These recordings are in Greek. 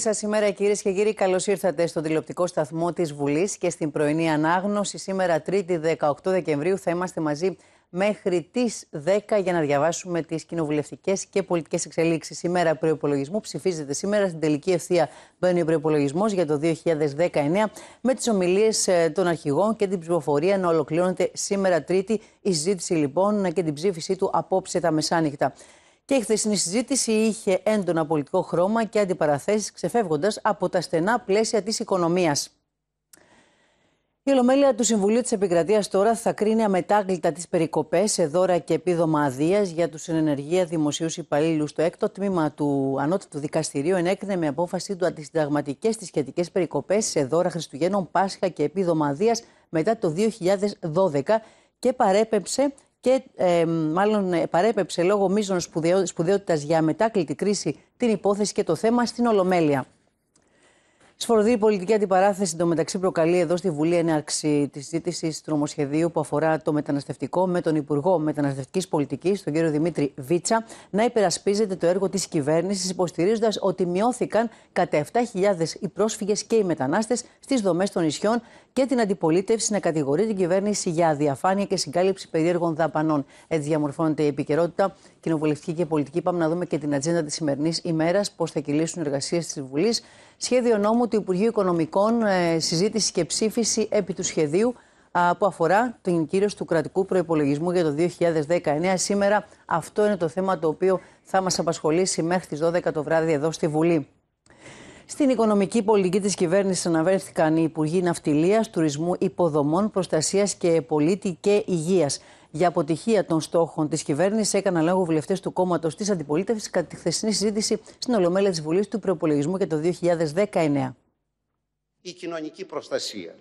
Καλή σας ημέρα, κυρίες και κύριοι. Καλώς ήρθατε στον τηλεοπτικό σταθμό της Βουλής και στην πρωινή ανάγνωση. Σήμερα, 3η 18 Δεκεμβρίου, θα είμαστε μαζί μέχρι τις 10 για να διαβάσουμε τις κοινοβουλευτικές και πολιτικές εξελίξεις. Σήμερα προπολογισμού ψηφίζεται σήμερα. Στην τελική ευθεία μπαίνει ο προπολογισμό για το 2019 με τις ομιλίες ε, των αρχηγών και την ψηφοφορία να ολοκληρώνεται σήμερα Τρίτη. Η συζήτηση λοιπόν και την ψήφιση του απόψε τα μεσάνυχτα. Και η χθεσινή συζήτηση είχε έντονα πολιτικό χρώμα και αντιπαραθέσεις, ξεφεύγοντας από τα στενά πλαίσια της οικονομίας. Η Ολομέλεια του Συμβουλίου της Επικρατείας τώρα θα κρίνει αμετάκλητα τις περικοπές σε δώρα και επίδομα αδείας για τους ενεργεια δημοσίους υπαλλήλους. Το έκτο τμήμα του Ανώτατου Δικαστηρίου ενέκρινε με απόφαση του αντισυνταγματικές τις σχετικές περικοπές σε δώρα Χριστουγέννων, Πάσχα και επίδομα αδείας μετά το 2012 και παρέπεψε και ε, μάλλον ε, παρέπεψε λόγω μείζων σπουδαιότητας σπουδαιότητας για μετάκλητη κρίση την υπόθεση και το θέμα στην Ολομέλεια. Σφορδή πολιτική αντιπαράθεση το μεταξύ προκαλεί εδώ στη Βουλή έναρξη της ζήτησης του νομοσχεδίου που αφορά το μεταναστευτικό με τον Υπουργό Μεταναστευτικής Πολιτικής, τον κύριο Δημήτρη Βίτσα, να υπερασπίζεται το έργο της κυβέρνησης, υποστηρίζοντας ότι μειώθηκαν κατά 7.000 οι πρόσφυγες και οι μετανάστες στις δομές των νησιών και την αντιπολίτευση να κατηγορεί την κυβέρνηση για αδιαφάνεια και συγκάλυψη περίεργων δαπανών. Έτσι ε, διαμορφώνεται η επικαιρότητα κοινοβουλευτική και πολιτική. Πάμε να δούμε και την ατζέντα της σημερινής ημέρας, πώς θα κυλήσουν οι εργασίες της Βουλής. Σχέδιο νόμου του Υπουργείου Οικονομικών, ε, συζήτηση και ψήφιση επί του σχεδίου που αφορά την κύρωση του κρατικού προπολογισμού για το 2019. Σήμερα αυτό είναι το θέμα το οποίο θα μας απασχολήσει μέχρι τις 12 το βράδυ εδώ στη Βουλή. Στην οικονομική πολιτική της κυβέρνησης αναβέρθηκαν οι Υπουργοί Ναυτιλίας, Τουρισμού, Υποδομών, Προστασίας και Πολίτη και Υγείας. Για αποτυχία των στόχων της κυβέρνησης έκαναν λόγο βουλευτές του κόμματος της Αντιπολίτευσης κατά τη χθεσινή συζήτηση στην Ολομέλεια της Βουλής του Προπολογισμού για το 2019. Η κοινωνική προστασία.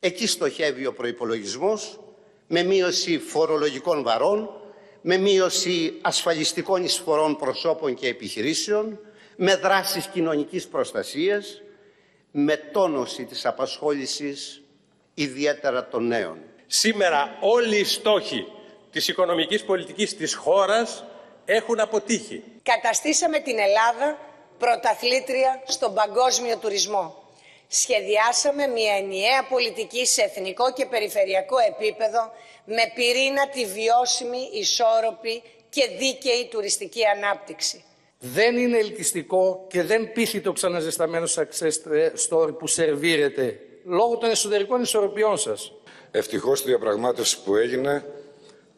Εκεί στοχεύει ο προπολογισμό με μείωση φορολογικών βαρών, με μείωση ασφαλιστικών εισφορών προσώπων και επιχειρήσεων, με δράσεις κοινωνικής προστασίας, με τόνωση της απασχόλησης ιδιαίτερα των νέων. Σήμερα όλοι οι στόχοι της οικονομικής πολιτικής της χώρας έχουν αποτύχει. Καταστήσαμε την Ελλάδα πρωταθλήτρια στον παγκόσμιο τουρισμό. Σχεδιάσαμε μια ενιαία πολιτική σε εθνικό και περιφερειακό επίπεδο με πυρήνα τη βιώσιμη, ισόρροπη και δίκαιη τουριστική ανάπτυξη δεν είναι ελκυστικό και δεν πείθει το ξαναζεσταμένο success story που σερβίρεται λόγω των εσωτερικών ισορροπιών σας. Ευτυχώς τη διαπραγμάτευση που έγινε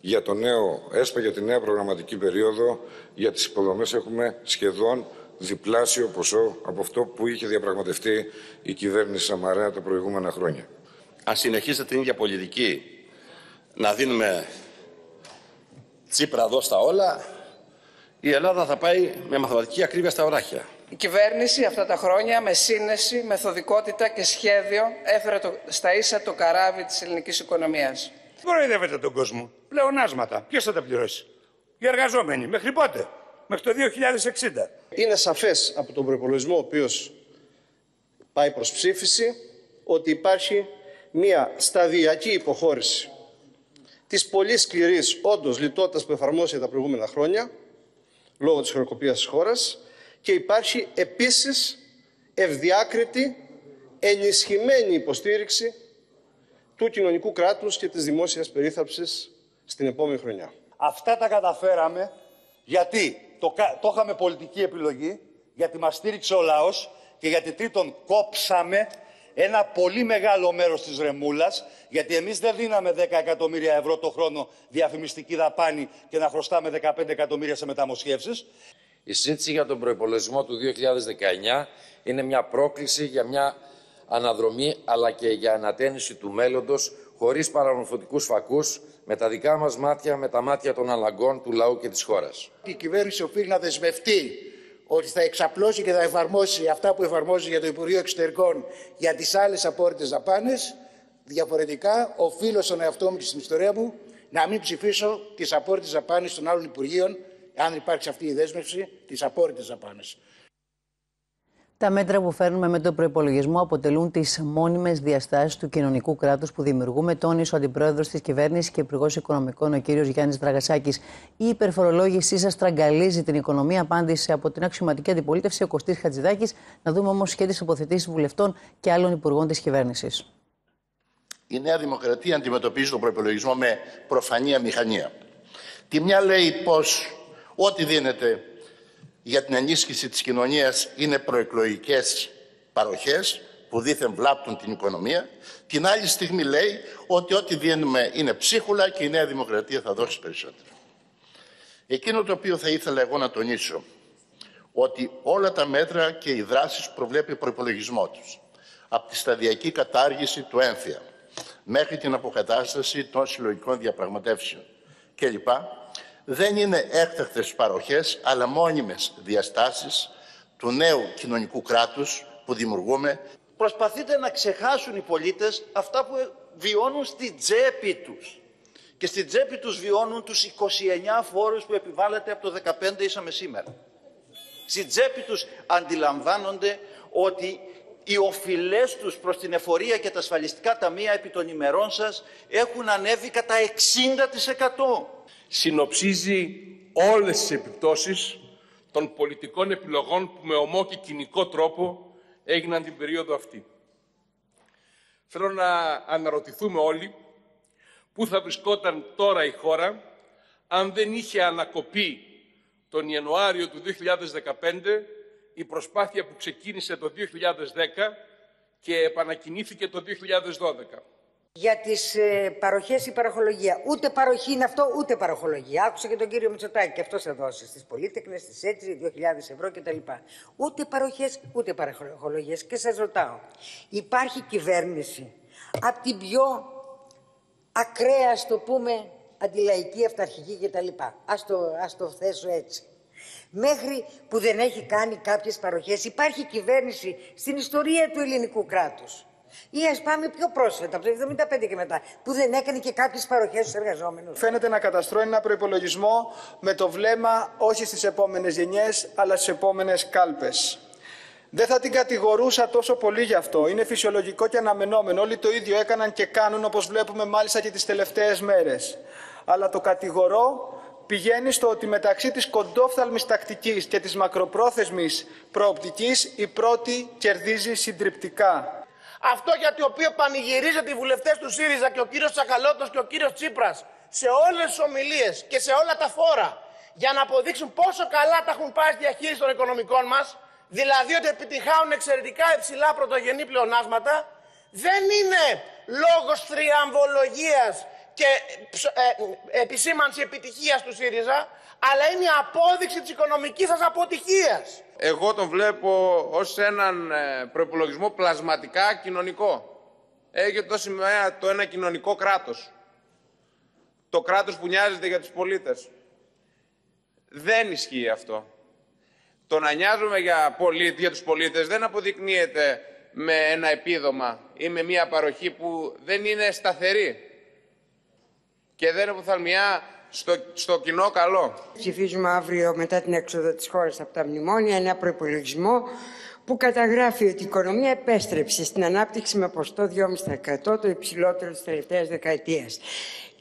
για το νέο ΕΣΠΑ, για τη νέα προγραμματική περίοδο, για τις υποδομές έχουμε σχεδόν διπλάσιο ποσό από αυτό που είχε διαπραγματευτεί η κυβέρνηση Σαμαρέα τα προηγούμενα χρόνια. Αν συνεχίσετε την ίδια πολιτική να δίνουμε τσίπρα εδώ στα όλα, η Ελλάδα θα πάει με μαθηματική ακρίβεια στα οράχια. Η κυβέρνηση αυτά τα χρόνια με σύνεση, μεθοδικότητα και σχέδιο έφερε το, στα ίσα το καράβι της ελληνικής οικονομίας. Προειδεύεται τον κόσμο. Πλεονάσματα. Ποιος θα τα πληρώσει. Οι εργαζόμενοι. Μέχρι πότε. Μέχρι το 2060. Είναι σαφές από τον προπολογισμό ο οποίος πάει προς ψήφιση ότι υπάρχει μια σταδιακή υποχώρηση της πολύ σκληρής όντως λιτότητας που εφαρμόσει τα προηγούμενα χρόνια λόγω της χρονοκοπίας της χώρας και υπάρχει επίσης ευδιάκριτη, ενισχυμένη υποστήριξη του κοινωνικού κράτους και της δημόσιας περίθαψης στην επόμενη χρονιά. Αυτά τα καταφέραμε γιατί το, το είχαμε πολιτική επιλογή, γιατί μας στήριξε ο λαός και γιατί τρίτον κόψαμε ένα πολύ μεγάλο μέρος της ρεμούλας, γιατί εμείς δεν δίναμε 10 εκατομμύρια ευρώ το χρόνο διαφημιστική δαπάνη και να χρωστάμε 15 εκατομμύρια σε μεταμοσχεύσεις. Η σύντηση για τον προπολογισμό του 2019 είναι μια πρόκληση για μια αναδρομή αλλά και για ανατένιση του μέλλοντος χωρίς παραμορφωτικούς φακούς, με τα δικά μας μάτια, με τα μάτια των αλλαγών του λαού και της χώρας. Η κυβέρνηση οφείλει να δεσμευτεί ότι θα εξαπλώσει και θα εφαρμόσει αυτά που εφαρμόζει για το Υπουργείο Εξωτερικών για τις άλλες απόρριτες δαπάνες, διαφορετικά οφείλω στον εαυτό μου και στην ιστορία μου να μην ψηφίσω τις απόρριτες δαπάνες των άλλων Υπουργείων, αν υπάρξει αυτή η δέσμευση, τις απόρριτες δαπάνες. Τα μέτρα που φέρνουμε με τον προπολογισμό αποτελούν τις μόνιμες διαστάσεις του κοινωνικού κράτους που δημιουργούμε, τόνισε ο αντιπρόεδρος της κυβέρνησης και υπουργός Οικονομικών, ο κ. Γιάννης Δραγασάκης. Η υπερφορολόγησή σας τραγκαλίζει την οικονομία, απάντησε από την αξιωματική αντιπολίτευση ο Κωστής Χατζηδάκης. Να δούμε όμως και τις τοποθετήσεις βουλευτών και άλλων υπουργών της κυβέρνησης. Η Νέα Δημοκρατία αντιμετωπίζει τον προπολογισμό με προφανή μηχανία. Τη μια λέει πως ό,τι δίνεται για την ενίσχυση της κοινωνίας είναι προεκλογικές παροχές που δήθεν βλάπτουν την οικονομία. Την άλλη στιγμή λέει ότι ό,τι δίνουμε είναι ψίχουλα και η Νέα Δημοκρατία θα δώσει περισσότερο. Εκείνο το οποίο θα ήθελα εγώ να τονίσω, ότι όλα τα μέτρα και οι δράσεις προβλέπει προπολογισμό τους. Από τη σταδιακή κατάργηση του ένθια μέχρι την αποκατάσταση των συλλογικών διαπραγματεύσεων κλπ δεν είναι έκτακτες παροχές, αλλά μόνιμες διαστάσεις του νέου κοινωνικού κράτους που δημιουργούμε. Προσπαθείτε να ξεχάσουν οι πολίτες αυτά που βιώνουν στη τσέπη τους. Και στη τσέπη τους βιώνουν τους 29 φόρους που επιβάλλεται από το 15 ήσαμε σήμερα. Στη τσέπη τους αντιλαμβάνονται ότι οι οφειλές τους προς την εφορία και τα ασφαλιστικά ταμεία επί των ημερών σας έχουν ανέβει κατά 60% συνοψίζει όλες τις επιπτώσεις των πολιτικών επιλογών που με ομό και κοινικό τρόπο έγιναν την περίοδο αυτή. Θέλω να αναρωτηθούμε όλοι πού θα βρισκόταν τώρα η χώρα αν δεν είχε ανακοπεί τον Ιανουάριο του 2015 η προσπάθεια που ξεκίνησε το 2010 και επανακινήθηκε το 2012 για τις ε, ή παροχολογία. Ούτε παροχή είναι αυτό, ούτε παροχολογία. Άκουσα και τον κύριο Μητσοτάκη και αυτός θα δώσει στις πολίτεκνες, στις έτσι, 2.000 ευρώ κτλ. Ούτε παροχές ούτε παροχολογίες. Και σας ρωτάω, υπάρχει κυβέρνηση από την πιο ακραία, ας το πούμε, αντιλαϊκή, αυταρχική κτλ. Ας το, ας το θέσω έτσι. Μέχρι που δεν έχει κάνει κάποιες παροχές. Υπάρχει κυβέρνηση στην ιστορία του ελληνικού κράτους ή ας πάμε πιο πρόσφατα, από το 1975 και μετά, που δεν έκανε και κάποιες παροχές στους εργαζόμενους. Φαίνεται να καταστρώνει ένα προπολογισμό με το βλέμμα όχι στις επόμενες γενιές, αλλά στις επόμενες κάλπες. Δεν θα την κατηγορούσα τόσο πολύ γι' αυτό. Είναι φυσιολογικό και αναμενόμενο. Όλοι το ίδιο έκαναν και κάνουν, όπως βλέπουμε μάλιστα και τις τελευταίες μέρες. Αλλά το κατηγορώ πηγαίνει στο ότι μεταξύ της κοντόφθαλμης τακτικής και της μακροπρόθεσμης προοπτικής η πρώτη κερδίζει συντριπτικά. Αυτό για το οποίος πανηγυρίζεται οι βουλευτές του ΣΥΡΙΖΑ και ο κύριος Τσακαλώτος και ο κύριος Τσίπρας σε όλες τις ομιλίες και σε όλα τα φόρα για να αποδείξουν πόσο καλά τα έχουν πάει στη διαχείριση των οικονομικών μας, δηλαδή ότι επιτυχάνουν εξαιρετικά υψηλά πρωτογενή πλεονάσματα, δεν είναι λόγος θριαμβολογίας και ε, ε, επισήμανση επιτυχίας του ΣΥΡΙΖΑ, αλλά είναι η απόδειξη της οικονομικής σας αποτυχίας. Εγώ τον βλέπω ως έναν ε, προπολογισμό πλασματικά κοινωνικό. Έχει το σημαία το ένα κοινωνικό κράτος. Το κράτος που νοιάζεται για τους πολίτες. Δεν ισχύει αυτό. Το να νοιάζομαι για, πολίτη, για τους πολίτες δεν αποδεικνύεται με ένα επίδομα ή με μια παροχή που δεν είναι σταθερή και δεν είναι στο, στο κοινό καλό. Ψηφίζουμε αύριο μετά την έξοδο της χώρας από τα μνημόνια ένα προπολογισμό που καταγράφει ότι η οικονομία επέστρεψε στην ανάπτυξη με ποστό 2,5% το υψηλότερο της τελευταίας δεκαετίας.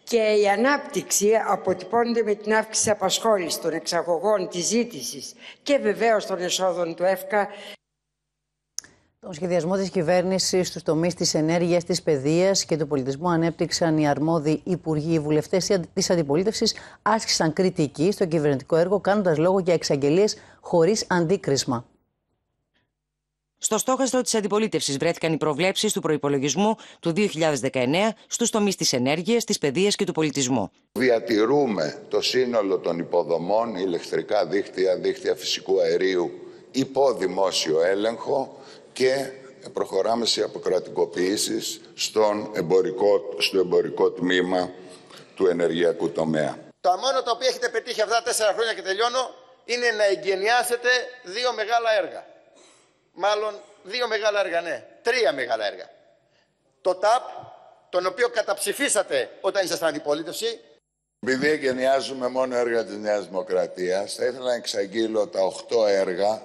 Και η ανάπτυξη αποτυπώνεται με την αύξηση απασχόλησης των εξαγωγών, της ζήτησης και βεβαίως των εσόδων του ΕΦΚΑ τον σχεδιασμό της κυβέρνησης στου τομείς της ενέργειας, της παιδείας και του πολιτισμού ανέπτυξαν οι αρμόδιοι υπουργοί. Οι βουλευτές της αντιπολίτευσης άσκησαν κριτική στο κυβερνητικό έργο, κάνοντας λόγο για εξαγγελίες χωρίς αντίκρισμα. Στο στόχαστρο της αντιπολίτευσης βρέθηκαν οι προβλέψεις του προπολογισμού του 2019 στους τομείς της ενέργειας, της παιδείας και του πολιτισμού. Διατηρούμε το σύνολο των υποδομών, ηλεκτρικά δίκτυα, δίκτυα φυσικού αερίου υπό δημόσιο έλεγχο και προχωράμε σε αποκρατικοποιήσεις στον εμπορικό, στο εμπορικό τμήμα του ενεργειακού τομέα. Τα μόνο το οποίο έχετε πετύχει αυτά τα τέσσερα χρόνια και τελειώνω είναι να εγκαινιάσετε δύο μεγάλα έργα. Μάλλον δύο μεγάλα έργα, ναι. Τρία μεγάλα έργα. Το ΤΑΠ, τον οποίο καταψηφίσατε όταν ήσασταν αντιπολίτευση. Επειδή εγγενιάζουμε μόνο έργα της Νέας Δημοκρατίας, θα ήθελα να εξαγγείλω τα οχτώ έργα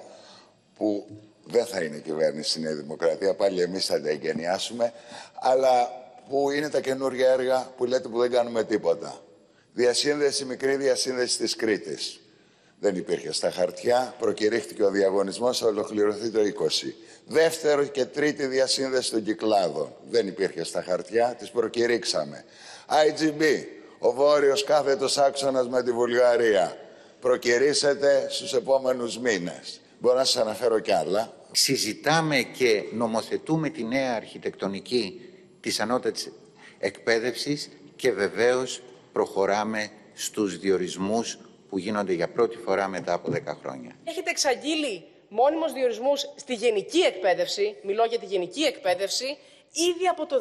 που δεν θα είναι κυβέρνηση στη Νέα Δημοκρατία, πάλι εμείς θα τα εγκαινιάσουμε, αλλά που είναι τα καινούργια έργα που λέτε που δεν κάνουμε τίποτα. Διασύνδεση, μικρή διασύνδεση της Κρήτης. Δεν υπήρχε στα χαρτιά, προκηρύχθηκε ο διαγωνισμός, θα ολοκληρωθεί το 20. Δεύτερο και τρίτη διασύνδεση των κυκλάδων. Δεν υπήρχε στα χαρτιά, τις προκηρύξαμε. IGB, ο Βόρειος κάθετος άξονας με τη Βουλγαρία. Προκυρήσετε στους επόμενους μήνες. Μπορώ να σας αναφέρω κι άλλα. Συζητάμε και νομοθετούμε τη νέα αρχιτεκτονική της ανώτατης εκπαίδευσης και βεβαίως προχωράμε στους διορισμούς που γίνονται για πρώτη φορά μετά από 10 χρόνια. Έχετε εξαγγείλει μόνιμους διορισμούς στη γενική εκπαίδευση, μιλώ για τη γενική εκπαίδευση, ήδη από το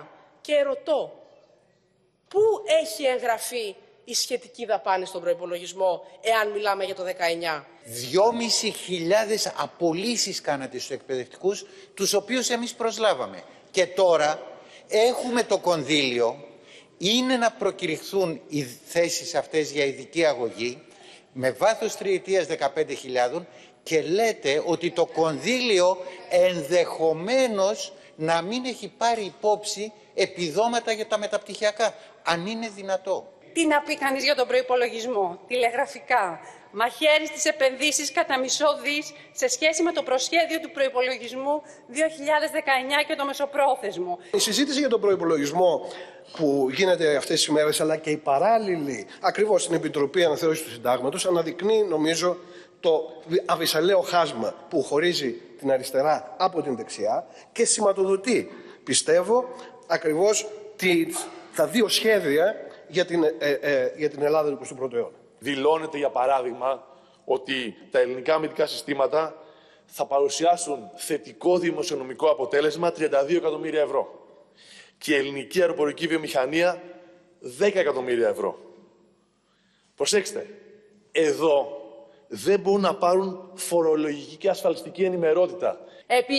2019. Και ρωτώ, πού έχει εγγραφεί η σχετική δαπάνη στον προπολογισμό, εάν μιλάμε για το 19. 2.500 απολύσεις κάνατε στους εκπαιδευτικούς, τους οποίους εμείς προσλάβαμε. Και τώρα έχουμε το κονδύλιο, είναι να προκηρυχθούν οι θέσεις αυτές για ειδική αγωγή, με βάθος τριετίας 15.000 και λέτε ότι το κονδύλιο ενδεχομένως να μην έχει πάρει υπόψη επιδόματα για τα μεταπτυχιακά, αν είναι δυνατό. Τι να πει κανείς για τον προϋπολογισμό, τηλεγραφικά. Μαχαίρι στι επενδύσεις κατά μισό δις σε σχέση με το προσχέδιο του προϋπολογισμού 2019 και το μεσοπρόθεσμο. Η συζήτηση για τον προϋπολογισμό που γίνεται αυτές τις μέρες, αλλά και η παράλληλη, ακριβώς στην Επιτροπή Αναθεώρησης του συντάγματος, αναδεικνύει, νομίζω, το αβυσαλαίο χάσμα που χωρίζει την αριστερά από την δεξιά και σηματοδοτεί, πιστεύω, ακριβώς τα δύο σχέδια για την, ε, ε, ε, για την Ελλάδα του 21ου αιώνα. Δηλώνεται, για παράδειγμα, ότι τα ελληνικά αμυντικά συστήματα θα παρουσιάσουν θετικό δημοσιονομικό αποτέλεσμα 32 εκατομμύρια ευρώ και η ελληνική αεροπορική βιομηχανία 10 εκατομμύρια ευρώ. Προσέξτε, εδώ δεν μπορούν να πάρουν φορολογική και ασφαλιστική ενημερότητα. Επί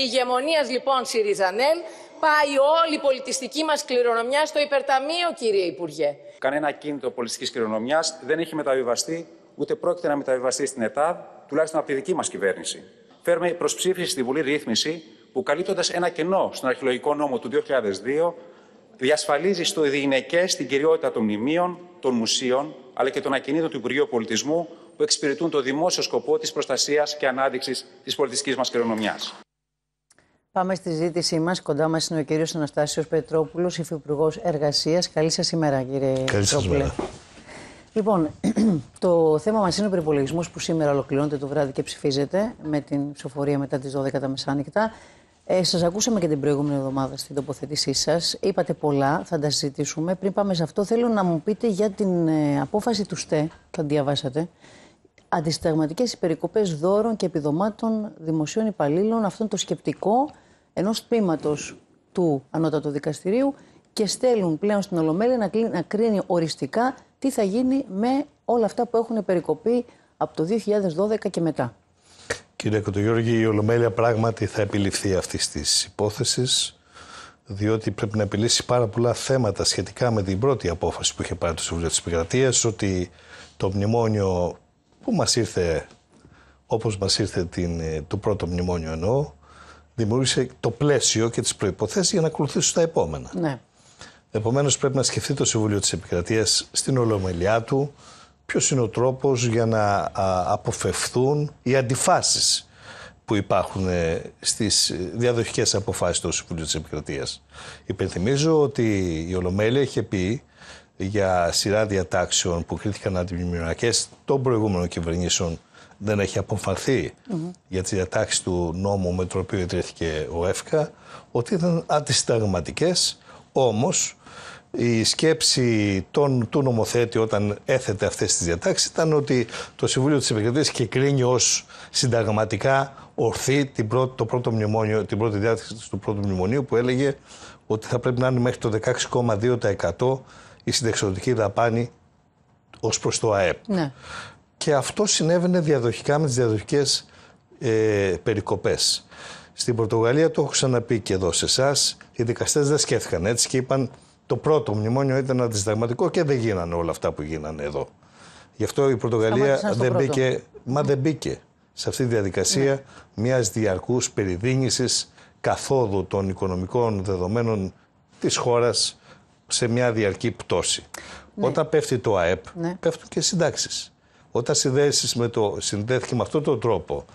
λοιπόν ΣΥΡΙΖΑΝΕΛ πάει όλη η πολιτιστική μας κληρονομιά στο υπερταμείο, κύριε Υπουργέ. Κανένα κίνητο πολιτιστικής κληρονομιάς δεν έχει μεταβιβαστεί, ούτε πρόκειται να μεταβιβαστεί στην ΕΤΑΔ, τουλάχιστον από τη δική μας κυβέρνηση. Φέρουμε προ ψήφιση στη Βουλή ρύθμιση που καλύπτοντας ένα κενό στον αρχαιολογικό νόμο του 2002, διασφαλίζει στο γυναικέ την κυριότητα των μνημείων, των μουσείων, αλλά και των ακινήτων του Υπουργείου Πολιτισμού που εξυπηρετούν το δημόσιο σκοπό της προστασίας και ανάδειξης της πολιτιστικής μας κληρονομιάς. Πάμε στη ζήτησή μας. Κοντά μας είναι ο κύριος Αναστάσιος Πετρόπουλος, υφυπουργός Εργασίας. Καλή σας ημέρα, κύριε Καλή Λοιπόν, το θέμα μας είναι ο προπολογισμός που σήμερα ολοκληρώνεται το βράδυ και ψηφίζεται με την ψηφοφορία μετά τις 12 τα μεσάνυχτα. Ε, σας ακούσαμε και την προηγούμενη εβδομάδα στην τοποθέτησή σας. Είπατε πολλά, θα τα συζητήσουμε. Πριν πάμε σε αυτό, θέλω να μου πείτε για την ε, απόφαση του ΣΤΕ, θα διαβάσατε. Αντισταγματικές υπερικοπές δώρων και επιδομάτων δημοσίων υπαλλήλων. Αυτό το σκεπτικό Ενός τμήματος του Ανώτατου Δικαστηρίου και στέλνουν πλέον στην Ολομέλεια να, κρίνει οριστικά τι θα γίνει με όλα αυτά που έχουν περικοπεί από το 2012 και μετά. Κύριε Κωτογιώργη, η Ολομέλεια πράγματι θα επιληφθεί αυτής της υπόθεσης, διότι πρέπει να επιλύσει πάρα πολλά θέματα σχετικά με την πρώτη απόφαση που είχε πάρει το Συμβούλιο της Επικρατείας, ότι το μνημόνιο που μας ήρθε όπως μας ήρθε την, ε, το πρώτο μνημόνιο εννοώ, δημιούργησε το πλαίσιο και τις προποθέσει για να ακολουθήσουν τα επόμενα. Ναι. Επομένως, πρέπει να σκεφτεί το Συμβούλιο της Επικρατείας στην ολομελιά του ποιος είναι ο τρόπος για να αποφευθούν οι αντιφάσεις που υπάρχουν ε, στις διαδοχικές αποφάσεις του Συμβουλίου της Επικρατείας. Υπενθυμίζω ότι η Ολομέλεια είχε πει για σειρά διατάξεων που κρίθηκαν αντιμνημονιακέ των προηγούμενων κυβερνήσεων δεν έχει αποφανθεί mm -hmm. για τις διατάξεις του νόμου με τον οποίο ιδρύθηκε ο ΕΦΚΑ, ότι ήταν αντισταγματικές, όμως η σκέψη των, του νομοθέτη όταν έθετε αυτές τις διατάξεις ήταν ότι το Συμβούλιο της Επικρατείας και κρίνει ως συνταγματικά ορθή την πρώτη, το πρώτο μνημόνιο, την πρώτη διάταξη του πρώτου μνημονίου που έλεγε ότι θα πρέπει να είναι μέχρι το 16,2% η συνταξιδοτική δαπάνη ως προς το ΑΕΠ. Ναι και αυτό συνέβαινε διαδοχικά με τις διαδοχικές ε, περικοπές. Στην Πορτογαλία το έχω ξαναπεί και εδώ σε εσάς. Οι δικαστές δεν σκέφτηκαν έτσι και είπαν το πρώτο μνημόνιο ήταν αντισταγματικό και δεν γίνανε όλα αυτά που γίνανε εδώ. Γι' αυτό η Πορτογαλία δεν πρώτο. μπήκε, μα ναι. δεν μπήκε σε αυτή τη διαδικασία ναι. μιας διαρκούς περιδίνησης καθόδου των οικονομικών δεδομένων της χώρας σε μια διαρκή πτώση. Ναι. Όταν πέφτει το ΑΕΠ, ναι. πέφτουν και συντάξεις. Όταν ιδέες με το, συνδέθηκε με αυτόν τον τρόπο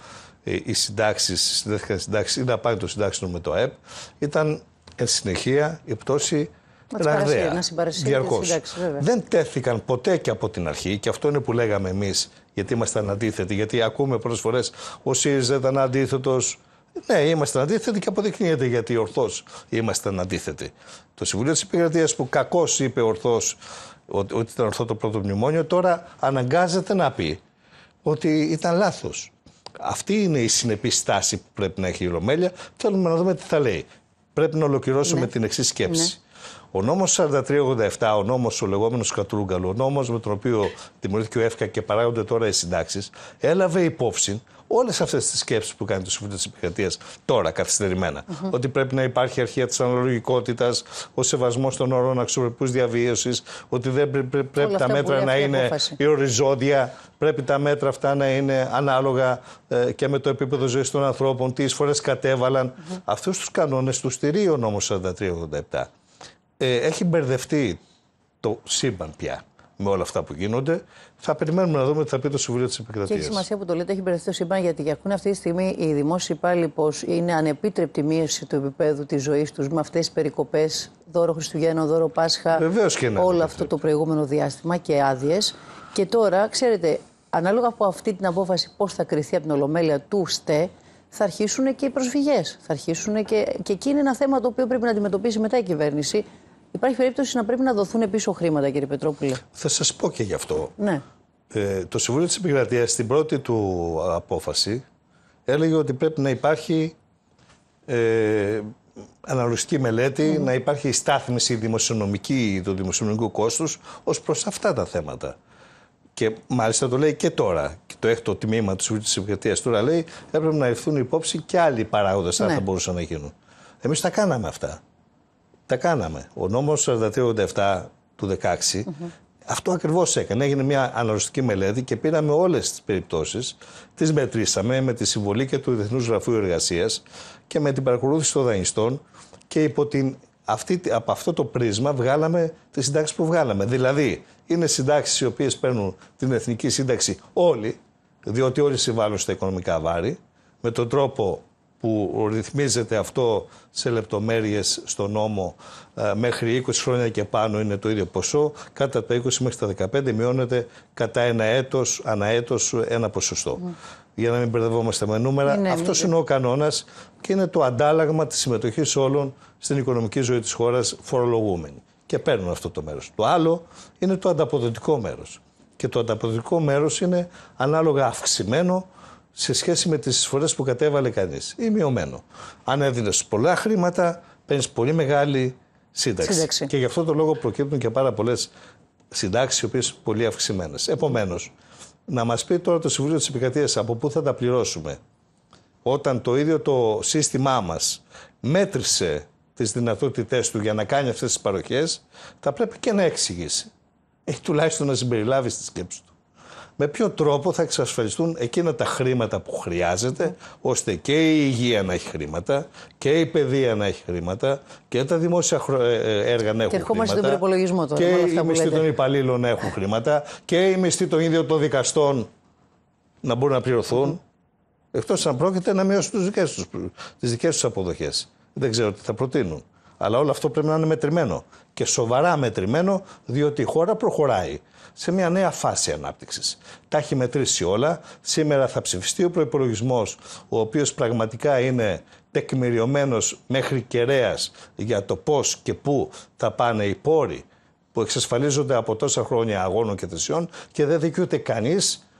ε, οι συντάξεις, συνδέθηκαν συντάξεις ή να πάρει το συντάξινο με το ΑΕΠ, ήταν εν συνεχεία η πτώση ραγδαία. Διαρκώ. Δεν τέθηκαν ποτέ και από την αρχή, και αυτό είναι που λέγαμε εμείς, γιατί ήμασταν αντίθετοι. Γιατί ακούμε πολλές φορές ο ΣΥΡΙΖΑ ήταν αντίθετος, ναι, είμαστε αντίθετοι και αποδεικνύεται γιατί ορθώ ήμασταν αντίθετοι. Το Συμβουλίο της Επικρατείας που κακώς είπε ορθώ ότι, ότι ήταν ορθό το πρώτο μνημόνιο, τώρα αναγκάζεται να πει ότι ήταν λάθος. Αυτή είναι η συνεπή στάση που πρέπει να έχει η Ρωμέλια. Θέλουμε να δούμε τι θα λέει. Πρέπει να ολοκληρώσουμε ναι. την εξής σκέψη. Ναι. Ο νόμος 4387, ο νόμος ο λεγόμενος Κατρούγκαλο, ο νόμος με τον οποίο δημιουργήθηκε ο ΕΦΚΑ και παράγονται τώρα οι συντάξεις, έλαβε υπόψη όλες αυτές τις σκέψεις που κάνει το Συμβούλιο της Επικρατεία τώρα καθυστερημένα. Ότι πρέπει να υπάρχει αρχεία τη αναλογικότητας, ο σεβασμός των όρων αξιοπρεπού διαβίωσης, ότι δεν πρέ, πρέπει τα μέτρα να είναι η οριζόντια, πρέπει τα μέτρα αυτά να είναι ανάλογα ε, και με το επίπεδο ζωής των ανθρώπων, τι εισφορές κατέβαλαν. Mm -hmm. Αυτούς τους κανόνες τους στηρεί ο νόμος 4387. Ε, έχει μπερδευτεί το σύμπαν πια με όλα αυτά που γίνονται. Θα περιμένουμε να δούμε τι θα πει το Συμβούλιο της Επικρατεία. Έχει σημασία που το λέτε, έχει μπερδευτεί το σύμπαν, γιατί για ακούνε αυτή τη στιγμή οι δημόσιοι υπάλληλοι πως είναι ανεπίτρεπτη μείωση του επίπεδου της ζωής τους με αυτές τις περικοπές, δώρο Χριστουγέννων, δώρο Πάσχα. Όλο αυτό το προηγούμενο διάστημα και άδειες. Και τώρα, ξέρετε, ανάλογα από αυτή την απόφαση πώς θα κρυθεί από την Ολομέλεια του ΣΤΕ, θα αρχίσουν και οι προσφυγές. Θα αρχίσουν και, και εκεί είναι ένα θέμα το οποίο πρέπει να αντιμετωπίσει μετά η κυβέρνηση. Υπάρχει περίπτωση να πρέπει να δοθούν πίσω χρήματα, κύριε Πετρόπουλε. Θα σας πω και γι' αυτό. Ναι. Ε, το Συμβούλιο της Επικρατείας στην πρώτη του απόφαση έλεγε ότι πρέπει να υπάρχει ε, αναλογιστική μελέτη, να υπάρχει στάθμιση δημοσιονομική του δημοσιονομικού κόστου ως προς αυτά τα θέματα. Και μάλιστα το λέει και τώρα. Και το έκτο τμήμα του Συμβουλίου της Επικρατείας τώρα λέει έπρεπε να ληφθούν υπόψη και άλλοι παράγοντες, αν ναι. θα μπορούσαν να γίνουν. Εμείς τα κάναμε αυτά τα κάναμε. Ο νόμος 4387 του 16 αυτό ακριβώς έκανε. Έγινε μια αναρωστική μελέτη και πήραμε όλες τις περιπτώσεις τις μετρήσαμε με τη συμβολή και του Διεθνούς Γραφείου Εργασίας και με την παρακολούθηση των δανειστών και από αυτό το πρίσμα βγάλαμε τις συντάξεις που βγάλαμε. Δηλαδή, είναι συντάξεις οι οποίες παίρνουν την εθνική σύνταξη όλοι, διότι όλοι συμβάλλουν στα οικονομικά βάρη, με τον τρόπο που ρυθμίζεται αυτό σε λεπτομέρειες στο νόμο ε, μέχρι 20 χρόνια και πάνω είναι το ίδιο ποσό, κατά τα 20 μέχρι τα 15 μειώνεται κατά ένα έτος, ανά έτος ένα ποσοστό. Ναι. Για να μην μπερδευόμαστε με νούμερα, ναι, ναι, αυτός είναι ο κανόνας και είναι το αντάλλαγμα της συμμετοχής όλων στην οικονομική ζωή της χώρας φορολογούμενη. Και παίρνουν αυτό το μέρος. Το άλλο είναι το ανταποδοτικό μέρος. Και το ανταποδοτικό μέρος είναι ανάλογα αυξημένο σε σχέση με τις φορές που κατέβαλε κανείς ή μειωμένο. Αν έδινες πολλά χρήματα, παίρνεις πολύ μεγάλη σύνταξη. Και γι' αυτό το λόγο προκύπτουν και πάρα πολλές συντάξεις, οι οποίες πολύ αυξημένες. Επομένως, να μας πει τώρα το Συμβούλιο της Επικρατείας από πού θα τα πληρώσουμε, όταν το ίδιο το σύστημά μας μέτρησε τις δυνατότητές του για να κάνει αυτές τις παροχές, θα πρέπει και να εξηγήσει. Έχει τουλάχιστον να συμπεριλάβει στη σκέψη του με ποιο τρόπο θα εξασφαλιστούν εκείνα τα χρήματα που χρειάζεται, ώστε και η υγεία να έχει χρήματα και η παιδεία να έχει χρήματα και τα δημόσια ε, ε, έργα να έχουν χρήματα. Και ερχόμαστε προπολογισμό Και οι μισθοί των υπαλλήλων να έχουν χρήματα και οι μισθοί των ίδιων των δικαστών να μπορούν να πληρωθούν. Εκτός αν πρόκειται να μειώσουν τις δικές τους αποδοχές. Δεν ξέρω τι θα προτείνουν. Αλλά όλο αυτό πρέπει να είναι μετρημένο και σοβαρά μετρημένο, διότι η χώρα προχωράει σε μια νέα φάση ανάπτυξης. Τα έχει μετρήσει όλα. Σήμερα θα ψηφιστεί ο προπολογισμό, ο οποίος πραγματικά είναι τεκμηριωμένος μέχρι κεραίας για το πώς και πού θα πάνε οι πόροι που εξασφαλίζονται από τόσα χρόνια αγώνων και θεσιών και δεν δικαιούται κανείς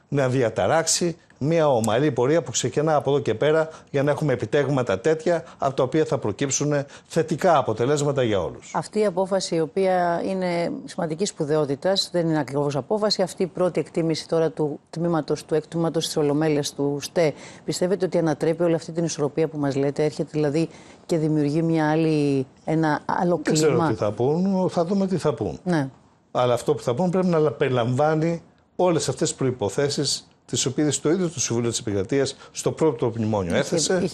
να διαταράξει μια ομαλή πορεία που ξεκινά από εδώ και πέρα για να έχουμε επιτέγματα τέτοια από τα οποία θα προκύψουν θετικά αποτελέσματα για όλους. Αυτή η απόφαση, η οποία είναι σημαντική σπουδαιότητας, δεν είναι ακριβώς απόφαση. Αυτή η πρώτη εκτίμηση τώρα του τμήματος του εκτμήματο της Ολομέλειας του ΣΤΕ, πιστεύετε ότι ανατρέπει όλη αυτή την ισορροπία που μας λέτε, έρχεται δηλαδή και δημιουργεί μια άλλη, ένα άλλο κλίμα. Δεν ξέρω τι θα πούν, θα δούμε τι θα πούν. Ναι. Αλλά αυτό που θα πούν πρέπει να περιλαμβάνει όλες αυτές τις προϋποθέσεις τις οποίες το ίδιο το Συμβούλιο της Επικρατείας στο πρώτο μνημόνιο είχε, έθεσε.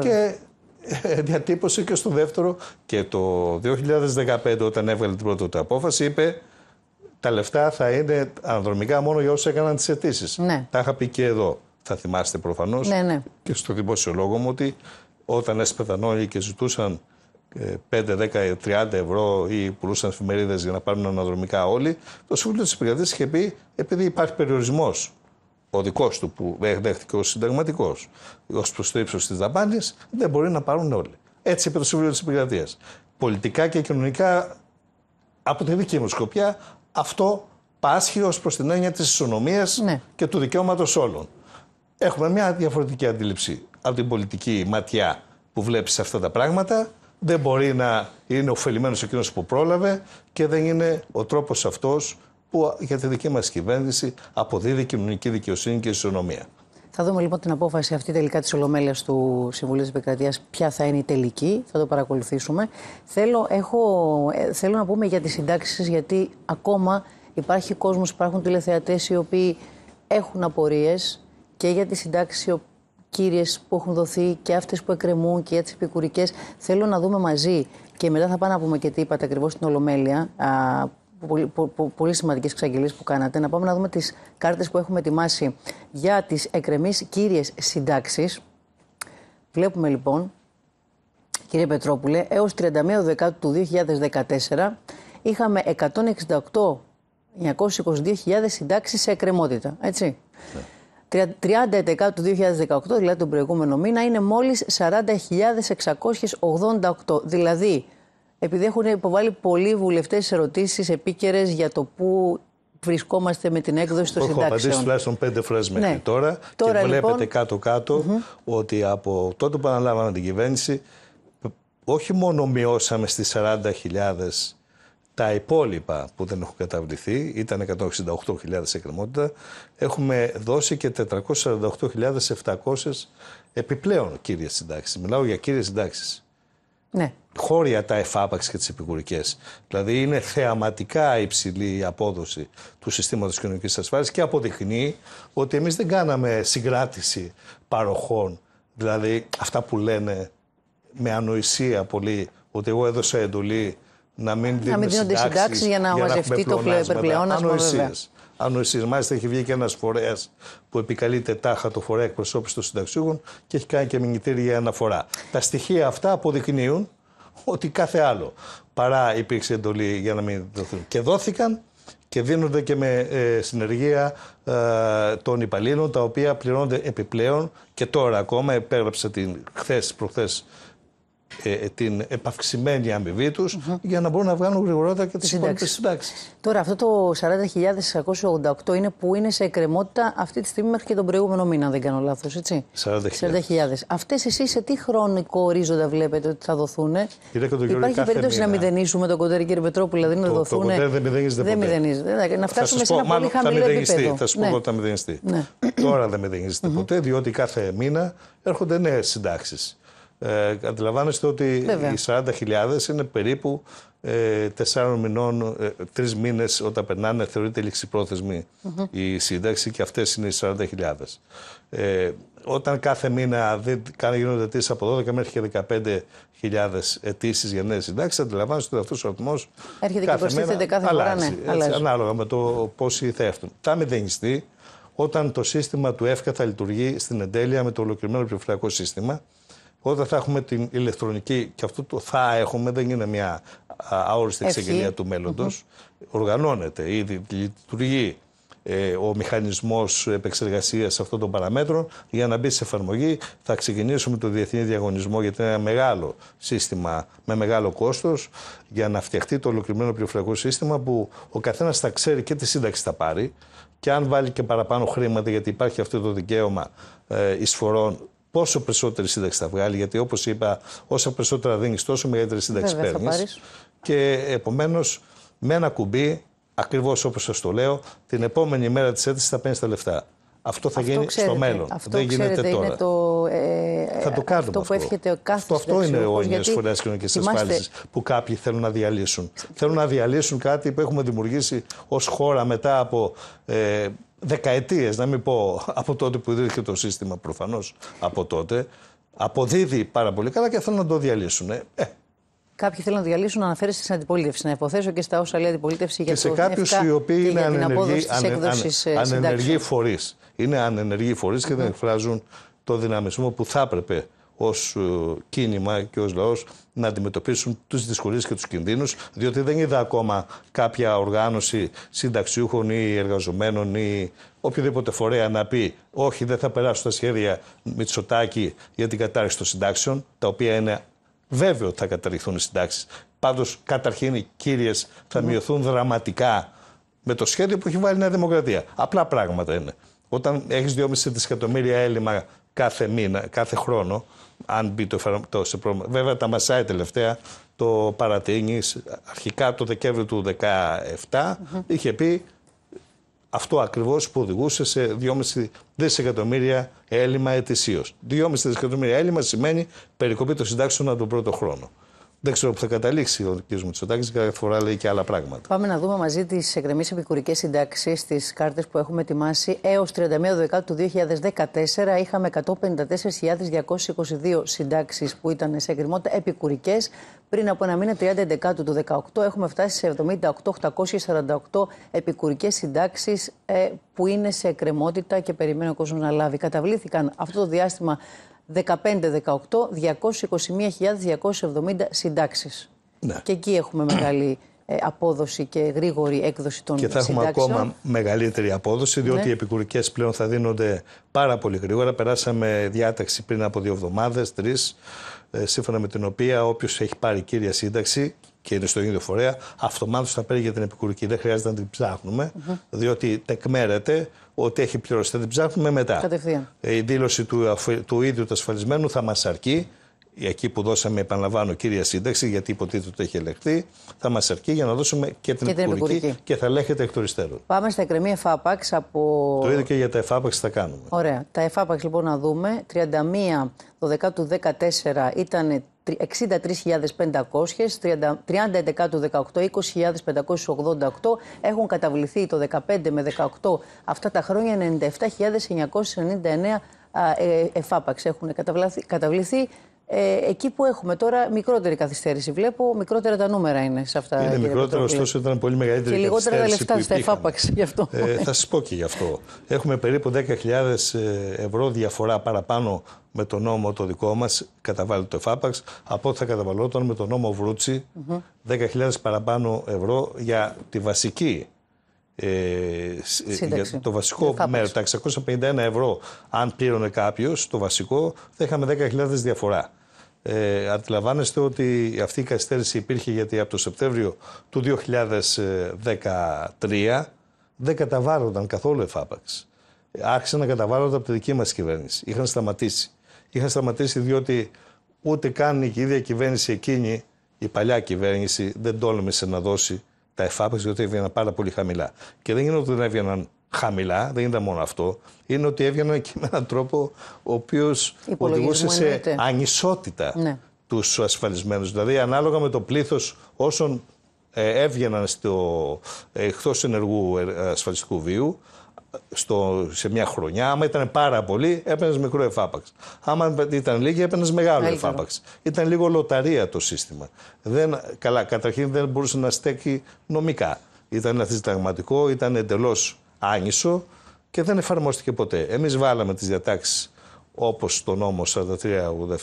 Και ε, διατύπωσε και στο δεύτερο και το 2015 όταν έβγαλε την πρώτη του απόφαση είπε τα λεφτά θα είναι αναδρομικά μόνο για όσου έκαναν τις αιτήσεις. Ναι. Τα είχα πει και εδώ. Θα θυμάστε προφανώς. Ναι, ναι, και στο δημοσιολόγο μου ότι όταν έσπεθαν όλοι και ζητούσαν 5, 10, 30 ευρώ ή πουλούσαν εφημερίδες για να πάρουν αναδρομικά όλοι, το Συμβούλιο της Επικρατείας είχε πει επειδή υπάρχει περιορισμός ο δικός του που δέχτηκε ο συνταγματικός ως προς το ύψος της δαπάνης, δεν μπορεί να πάρουν όλοι. Έτσι είπε το Συμβούλιο της Επικρατείας. Πολιτικά και κοινωνικά, από τη δική μου σκοπιά, αυτό πάσχει ως προς την έννοια της ισονομίας ναι. και του δικαιώματος όλων. Έχουμε μια διαφορετική αντίληψη από την πολιτική ματιά που βλέπει αυτά τα πράγματα. Δεν μπορεί να είναι ωφελημένος εκείνος που πρόλαβε και δεν είναι ο τρόπος αυτός που για τη δική μας κυβέρνηση αποδίδει κοινωνική δικαιοσύνη και ισονομία. Θα δούμε λοιπόν την απόφαση αυτή τελικά της Ολομέλειας του Συμβουλίου της Επικρατείας, ποια θα είναι η τελική. Θα το παρακολουθήσουμε. Θέλω, έχω, ε, θέλω να πούμε για τις συντάξεις, γιατί ακόμα υπάρχει κόσμος, υπάρχουν τηλεθεατές οι οποίοι έχουν απορίες και για τις συντάξεις κύριες που έχουν δοθεί και αυτές που εκκρεμούν και για τις επικουρικές. Θέλω να δούμε μαζί και μετά θα πάμε να πούμε και τι είπατε ακριβώς στην Ολομέλεια, πολύ, πολύ, πολύ σημαντικές εξαγγελίες που κάνατε, να πάμε να δούμε τις κάρτες που έχουμε ετοιμάσει για τις εκκρεμεί κύριες συντάξεις. Βλέπουμε λοιπόν, κύριε Πετρόπουλε, έως 31 Δεκάτου του 2014 είχαμε 168.922.000 συντάξεις σε εκκρεμότητα. Έτσι. Ναι. 30% του 2018, δηλαδή τον προηγούμενο μήνα, είναι μόλις 40.688. Δηλαδή, επειδή έχουν υποβάλει πολλοί βουλευτές ερωτήσεις επίκαιρες για το πού βρισκόμαστε με την έκδοση των συντάξεων. Έχω απαντήσει τουλάχιστον πέντε φορές μέχρι τώρα, ναι. τώρα. Και βλεπετε λοιπόν... κάτω-κάτω ότι από τότε που αναλάβαμε την κυβέρνηση, όχι μόνο μειώσαμε στις 40.000 τα υπόλοιπα που δεν έχουν καταβληθεί, ήταν 168.000 εκκρεμότητα, έχουμε δώσει και 448.700 επιπλέον κύριες συντάξεις. Μιλάω για κύριες συντάξεις. Ναι. Χώρια τα εφάπαξ και τις επικουρικές. Δηλαδή είναι θεαματικά υψηλή η απόδοση του συστήματος κοινωνική ασφάλεια και αποδεικνύει ότι εμείς δεν κάναμε συγκράτηση παροχών. Δηλαδή αυτά που λένε με ανοησία πολύ ότι εγώ έδωσα εντολή να μην, να μην δίνονται συντάξει για να, για μαζευτεί να το πλεονάσμα αν εσεί μάλιστα έχει βγει και ένας φορέας που επικαλείται τάχα το φορέα εκπροσώπησης των συνταξιούχων και έχει κάνει και μηνυτήρια αναφορά. Τα στοιχεία αυτά αποδεικνύουν ότι κάθε άλλο παρά υπήρξε εντολή για να μην δοθούν. Και δόθηκαν και δίνονται και με ε, συνεργεία ε, των υπαλλήλων τα οποία πληρώνονται επιπλέον και τώρα ακόμα επέγραψε την χθες ε, ε, την επαυξημένη αμοιβή τους mm -hmm. για να μπορούν να βγάλουν γρηγορότερα και τις υπόλοιπες συντάξεις. Τώρα, αυτό το 40.688 είναι που είναι σε εκκρεμότητα αυτή τη στιγμή μέχρι και τον προηγούμενο μήνα, αν δεν κάνω λάθος, έτσι. 40.000. 40 Αυτές εσείς σε τι χρονικό ορίζοντα βλέπετε ότι θα δοθούν. Υπάρχει περίπτωση μήνα. να μηδενίσουμε τον κοντέρ, κύριε Πετρόπουλο, δηλαδή να δοθούν. Το δεν μηδενίζεται. Δεν μηδενίζεται. Να φτάσουμε σε ένα πολύ χαμηλό επίπεδο. Θα σου πω ναι. μηδενιστεί. Ναι. Τώρα δεν μηδενίζεται ποτέ, διότι κάθε μήνα έρχονται νέες συντάξεις. Ε, αντιλαμβάνεστε ότι Βέβαια. οι 40.000 είναι περίπου ε, τεσσάρων μηνών, ε, τρεις μήνες όταν περνάνε, θεωρείται ληξιπρόθεσμη mm-hmm. η σύνταξη και αυτές είναι οι 40.000. Ε, όταν κάθε μήνα δεν γίνονται αιτήσει από 12 μέχρι και 15.000 αιτήσεις για νέες συντάξεις, αντιλαμβάνεστε ότι αυτός ο αριθμός. Έρχεται κάθε και προστίθεται κάθε φορά, ναι. ανάλογα με το πόσοι θα έρθουν. Τα μηδενιστή, όταν το σύστημα του ΕΦΚΑ θα λειτουργεί στην εντέλεια με το ολοκληρωμένο πληροφοριακό σύστημα, όταν θα έχουμε την ηλεκτρονική, και αυτό το θα έχουμε δεν είναι μια αόριστη εξεγγελία του μέλλοντος. Mm-hmm. Οργανώνεται, ήδη λειτουργεί ε, ο μηχανισμός επεξεργασίας αυτών των παραμέτρων για να μπει σε εφαρμογή. Θα ξεκινήσουμε το διεθνή διαγωνισμό, γιατί είναι ένα μεγάλο σύστημα με μεγάλο κόστος, για να φτιαχτεί το ολοκληρωμένο πληροφοριακό σύστημα που ο καθένας θα ξέρει και τη σύνταξη θα πάρει. Και αν βάλει και παραπάνω χρήματα, γιατί υπάρχει αυτό το δικαίωμα ε, εισφορών, πόσο περισσότερη σύνταξη θα βγάλει, γιατί όπως είπα, όσα περισσότερα δίνεις, τόσο μεγαλύτερη σύνταξη παίρνει. Και επομένως, με ένα κουμπί, ακριβώς όπως σας το λέω, την επόμενη μέρα της αίτηση θα παίρνεις τα λεφτά. Αυτό θα αυτό γίνει ξέρετε, στο μέλλον. Αυτό δεν ξέρετε, γίνεται τώρα. Είναι το, ε, θα το κάνουμε αυτό. που ο κάθε Αυτό, αυτό είναι ο όνειρο φορέα κοινωνική ασφάλισης που κάποιοι θέλουν να διαλύσουν. θέλουν να διαλύσουν κάτι που έχουμε δημιουργήσει ως χώρα μετά από ε, Δεκαετίες να μην πω από τότε που ιδρύθηκε το σύστημα προφανώς από τότε, αποδίδει πάρα πολύ καλά και θέλουν να το διαλύσουν. Ε, ε. Κάποιοι θέλουν να διαλύσουν, αναφέρεσαι στην αντιπολίτευση. Να υποθέσω και στα όσα λέει αντιπολίτευση για και σε κάποιου οι οποίοι ε, είναι ανενεργοί φορείς. Είναι ανενεργοί φορείς και δεν ναι. εκφράζουν το δυναμισμό που θα έπρεπε Ως ε, κίνημα και ως λαός να αντιμετωπίσουν τις δυσκολίες και τους κινδύνους, διότι δεν είδα ακόμα κάποια οργάνωση συνταξιούχων ή εργαζομένων ή οποιοδήποτε φορέα να πει όχι δεν θα περάσουν τα σχέδια Μητσοτάκη για την κατάρριξη των συντάξεων, τα οποία είναι βέβαιο ότι θα καταρριχθούν οι συντάξεις. Πάντως καταρχήν οι κύριες θα ναι. μειωθούν δραματικά με το σχέδιο που έχει βάλει η Νέα Δημοκρατία. Απλά πράγματα είναι. Όταν έχεις 2,5 δισεκατομμύρια έλλειμμα κάθε, μήνα, κάθε χρόνο, αν μπει το, σε πρόβλημα. Βέβαια τα μασάει τελευταία το παρατείνει. Αρχικά το Δεκέμβριο του 2017 είχε πει αυτό ακριβώς που οδηγούσε σε 2,5 δισεκατομμύρια έλλειμμα ετησίως. 2,5 δισεκατομμύρια έλλειμμα σημαίνει περικοπή των συντάξεων από τον πρώτο χρόνο. Δεν ξέρω που θα καταλήξει ο κ. Μητσοτάκης, κάθε φορά λέει και άλλα πράγματα. Πάμε να δούμε μαζί τις εκκρεμίε επικουρικές συντάξεις, τι κάρτες που έχουμε ετοιμάσει. Έως 31 Δεκάτου του 2014 είχαμε 154.222 συντάξεις που ήταν σε εκκρεμότητα επικουρικές. Πριν από ένα μήνα, 30 Δεκάτου του 2018, έχουμε φτάσει σε 78.848 επικουρικές συντάξεις που είναι σε εκκρεμότητα και περιμένουν ο κόσμος να λάβει. Καταβλήθηκαν αυτό το διάστημα 15-18, 221.270 συντάξεις. Ναι. Και εκεί έχουμε μεγάλη ε, απόδοση και γρήγορη έκδοση των συντάξεων. Και θα έχουμε ακόμα μεγαλύτερη απόδοση, διότι ναι. οι επικουρικές πλέον θα δίνονται πάρα πολύ γρήγορα. Περάσαμε διάταξη πριν από δύο εβδομάδες, τρεις, ε, σύμφωνα με την οποία όποιος έχει πάρει κύρια σύνταξη και είναι στο ίδιο φορέα, αυτομάτως θα παίρνει για την επικουρική. Δεν χρειάζεται να την ψάχνουμε, mm -hmm. διότι τεκμέρεται ότι έχει πληρώσει. Θα την ψάχνουμε μετά. Κατευθείαν. Η δήλωση του, του ίδιου του ασφαλισμένου θα μας αρκεί. Εκεί που δώσαμε, επαναλαμβάνω, κύρια σύνταξη, γιατί υποτίθεται ότι έχει ελεγχθεί, θα μας αρκεί για να δώσουμε και την, και την επικουρική, και θα λέγεται εκ του υστέρου. Πάμε στα εκκρεμή εφάπαξ από. Το ίδιο και για τα εφάπαξ θα κάνουμε. Ωραία. Τα εφάπαξ λοιπόν να δούμε. 31 12 του 14 ήταν 63.500, 30 του 18, 20.588 έχουν καταβληθεί το 15 με 18 αυτά τα χρόνια 97.999 ε, εφάπαξ έχουν καταβληθεί ε, εκεί που έχουμε τώρα μικρότερη καθυστέρηση. Βλέπω μικρότερα τα νούμερα είναι σε αυτά. Είναι μικρότερο, ωστόσο ήταν πολύ μεγαλύτερη και λιγότερα καθυστέρηση. λιγότερα λεφτά στα εφάπαξ Ε, θα σας πω και γι' αυτό. Έχουμε περίπου 10.000 ε, ευρώ διαφορά παραπάνω με το νόμο το δικό μας, καταβάλει το εφάπαξ, από ό,τι θα καταβαλόταν με το νόμο Βρούτσι. 10.000 παραπάνω ευρώ για τη βασική ε, ε, για το βασικό ε, μέρο, τα 651 ευρώ, αν πλήρωνε κάποιος το βασικό, θα είχαμε 10.000 διαφορά. Ε, αντιλαμβάνεστε ότι αυτή η καθυστέρηση υπήρχε γιατί από το Σεπτέμβριο του 2013 δεν καταβάλλονταν καθόλου εφάπαξ. Άρχισαν να καταβάλλονται από τη δική μας κυβέρνηση. Είχαν σταματήσει. Είχαν σταματήσει διότι ούτε καν η ίδια κυβέρνηση εκείνη, η παλιά κυβέρνηση, δεν τόλμησε να δώσει τα εφάπε διότι έβγαιναν πάρα πολύ χαμηλά. Και δεν είναι ότι δεν έβγαιναν χαμηλά, δεν ήταν μόνο αυτό, είναι ότι έβγαιναν και με έναν τρόπο ο οποίος οδηγούσε σε ανισότητα ναι. τους ασφαλισμένους. Δηλαδή, ανάλογα με το πλήθος όσων ε, έβγαιναν στο ε, εκτός ενεργού ε, ασφαλιστικού βίου, στο, σε μια χρονιά, άμα ήταν πάρα πολύ, έπαιρνες μικρό εφάπαξ. Άμα ήταν λίγη, έπαιρνες μεγάλο εφάπαξ. Ήταν λίγο λοταρία το σύστημα. Δεν, καλά, καταρχήν δεν μπορούσε να στέκει νομικά. Ήταν αθισταγματικό, ήταν εντελώς άνισο και δεν εφαρμόστηκε ποτέ. Εμείς βάλαμε τις διατάξεις όπως το νόμο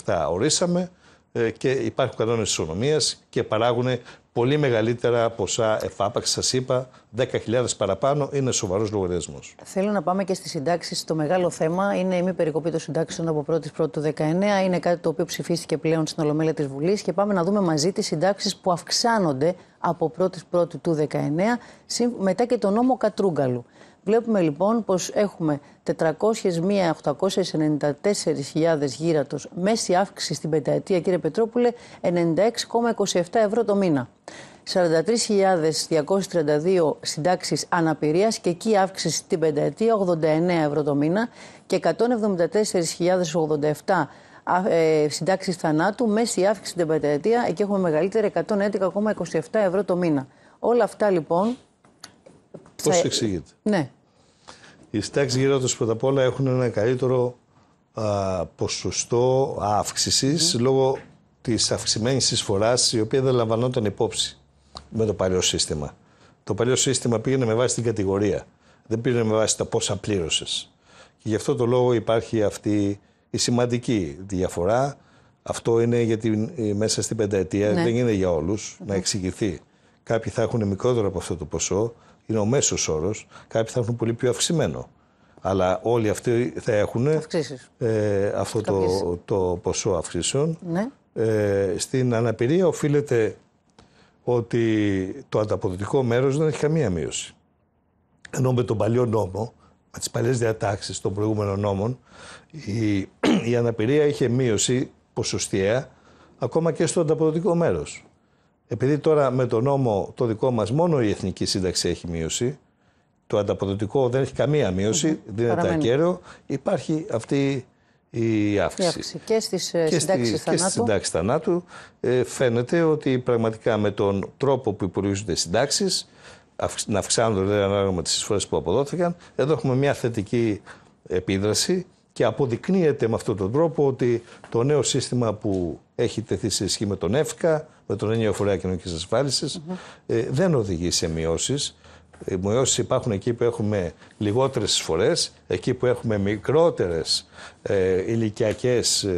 4387 ορίσαμε ε, και υπάρχουν κανόνες ισονομία και παράγουν πολύ μεγαλύτερα ποσά εφάπαξ. Σας είπα, 10.000 παραπάνω είναι σοβαρός λογαριασμός. Θέλω να πάμε και στις συντάξεις. Το μεγάλο θέμα είναι η μη περικοπή των συντάξεων από 1η του 2019, Είναι κάτι το οποίο ψηφίστηκε πλέον στην Ολομέλεια της Βουλής και πάμε να δούμε μαζί τις συντάξεις που αυξάνονται από 1η του 2019, μετά και τον νόμο Κατρούγκαλου. Βλέπουμε λοιπόν πως έχουμε 401.894.000 γύρατος, μέση αύξηση στην πενταετία κύριε Πετρόπουλε 96,27 ευρώ το μήνα. 43.232 συντάξεις αναπηρίας και εκεί αύξηση την πενταετία 89 ευρώ το μήνα και 174.087 ε, συντάξεις θανάτου, μέση αύξηση στην πενταετία, εκεί έχουμε μεγαλύτερη 111,27 ευρώ το μήνα. Όλα αυτά λοιπόν... Πώς θα... εξηγείται. Ναι, οι γύρω του πρώτα απ' όλα έχουν ένα καλύτερο ποσοστό αύξησης λόγω της αυξημένης εισφοράς η οποία δεν λαμβανόταν υπόψη με το παλιό σύστημα. Το παλιό σύστημα πήγαινε με βάση την κατηγορία. Δεν πήγαινε με βάση τα πόσα πλήρωσες. Και γι' αυτό το λόγο υπάρχει αυτή η σημαντική διαφορά. Αυτό είναι γιατί μέσα στην πενταετία ναι. δεν είναι για ολου να εξηγηθεί. Κάποιοι θα έχουν μικρότερο από αυτό το ποσό, είναι ο μέσος όρος. Κάποιοι θα έχουν πολύ πιο αυξημένο. Αλλά όλοι αυτοί θα έχουν ε, αυτό το, το ποσό αυξήσεων. Ναι. Ε, στην αναπηρία οφείλεται ότι το ανταποδοτικό μέρος δεν έχει καμία μείωση. Ενώ με τον παλιό νόμο, με τις παλιές διατάξεις των προηγούμενων νόμων, η, η αναπηρία είχε μείωση ποσοστιαία ακόμα και στο ανταποδοτικό μέρος. Επειδή τώρα με τον νόμο το δικό μας μόνο η Εθνική Σύνταξη έχει μείωση, το ανταποδοτικό δεν έχει καμία μείωση, mm-hmm. δίνεται ακέραιο, υπάρχει αυτή η αύξηση. Και στις ε, συντάξει. θανάτου. Ε, φαίνεται ότι πραγματικά με τον τρόπο που υπολογίζονται οι συντάξεις, να αυξάνονται δηλαδή, ανάλογα με τις εισφορές που αποδόθηκαν, εδώ έχουμε μια θετική επίδραση και αποδεικνύεται με αυτόν τον τρόπο ότι το νέο σύστημα που έχει τεθεί σε ισχύ με τον ΕΦΚΑ, με τον ενιαίο φορέα κοινωνική ε, δεν οδηγεί σε μειώσεις. Οι μειώσεις υπάρχουν εκεί που έχουμε λιγότερες εισφορές, εκεί που έχουμε μικρότερες ε, ηλικιακές ε,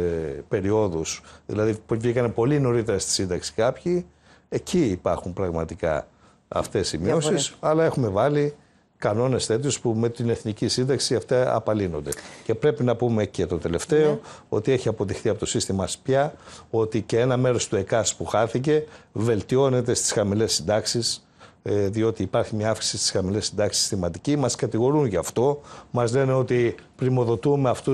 περιόδους, δηλαδή που βγήκαν πολύ νωρίτερα στη σύνταξη κάποιοι. Εκεί υπάρχουν πραγματικά αυτές οι μειώσεις, αλλά έχουμε βάλει κανόνες τέτοιους που με την εθνική σύνταξη αυτά απαλύνονται. Και πρέπει να πούμε και το τελευταίο ναι. ότι έχει αποδειχθεί από το σύστημα πια ότι και ένα μέρος του ΕΚΑΣ που χάθηκε βελτιώνεται στις χαμηλές συντάξεις ε, διότι υπάρχει μια αύξηση στις χαμηλές συντάξεις συστηματική. Μας κατηγορούν γι' αυτό. Μας λένε ότι πρημοδοτούμε αυτούς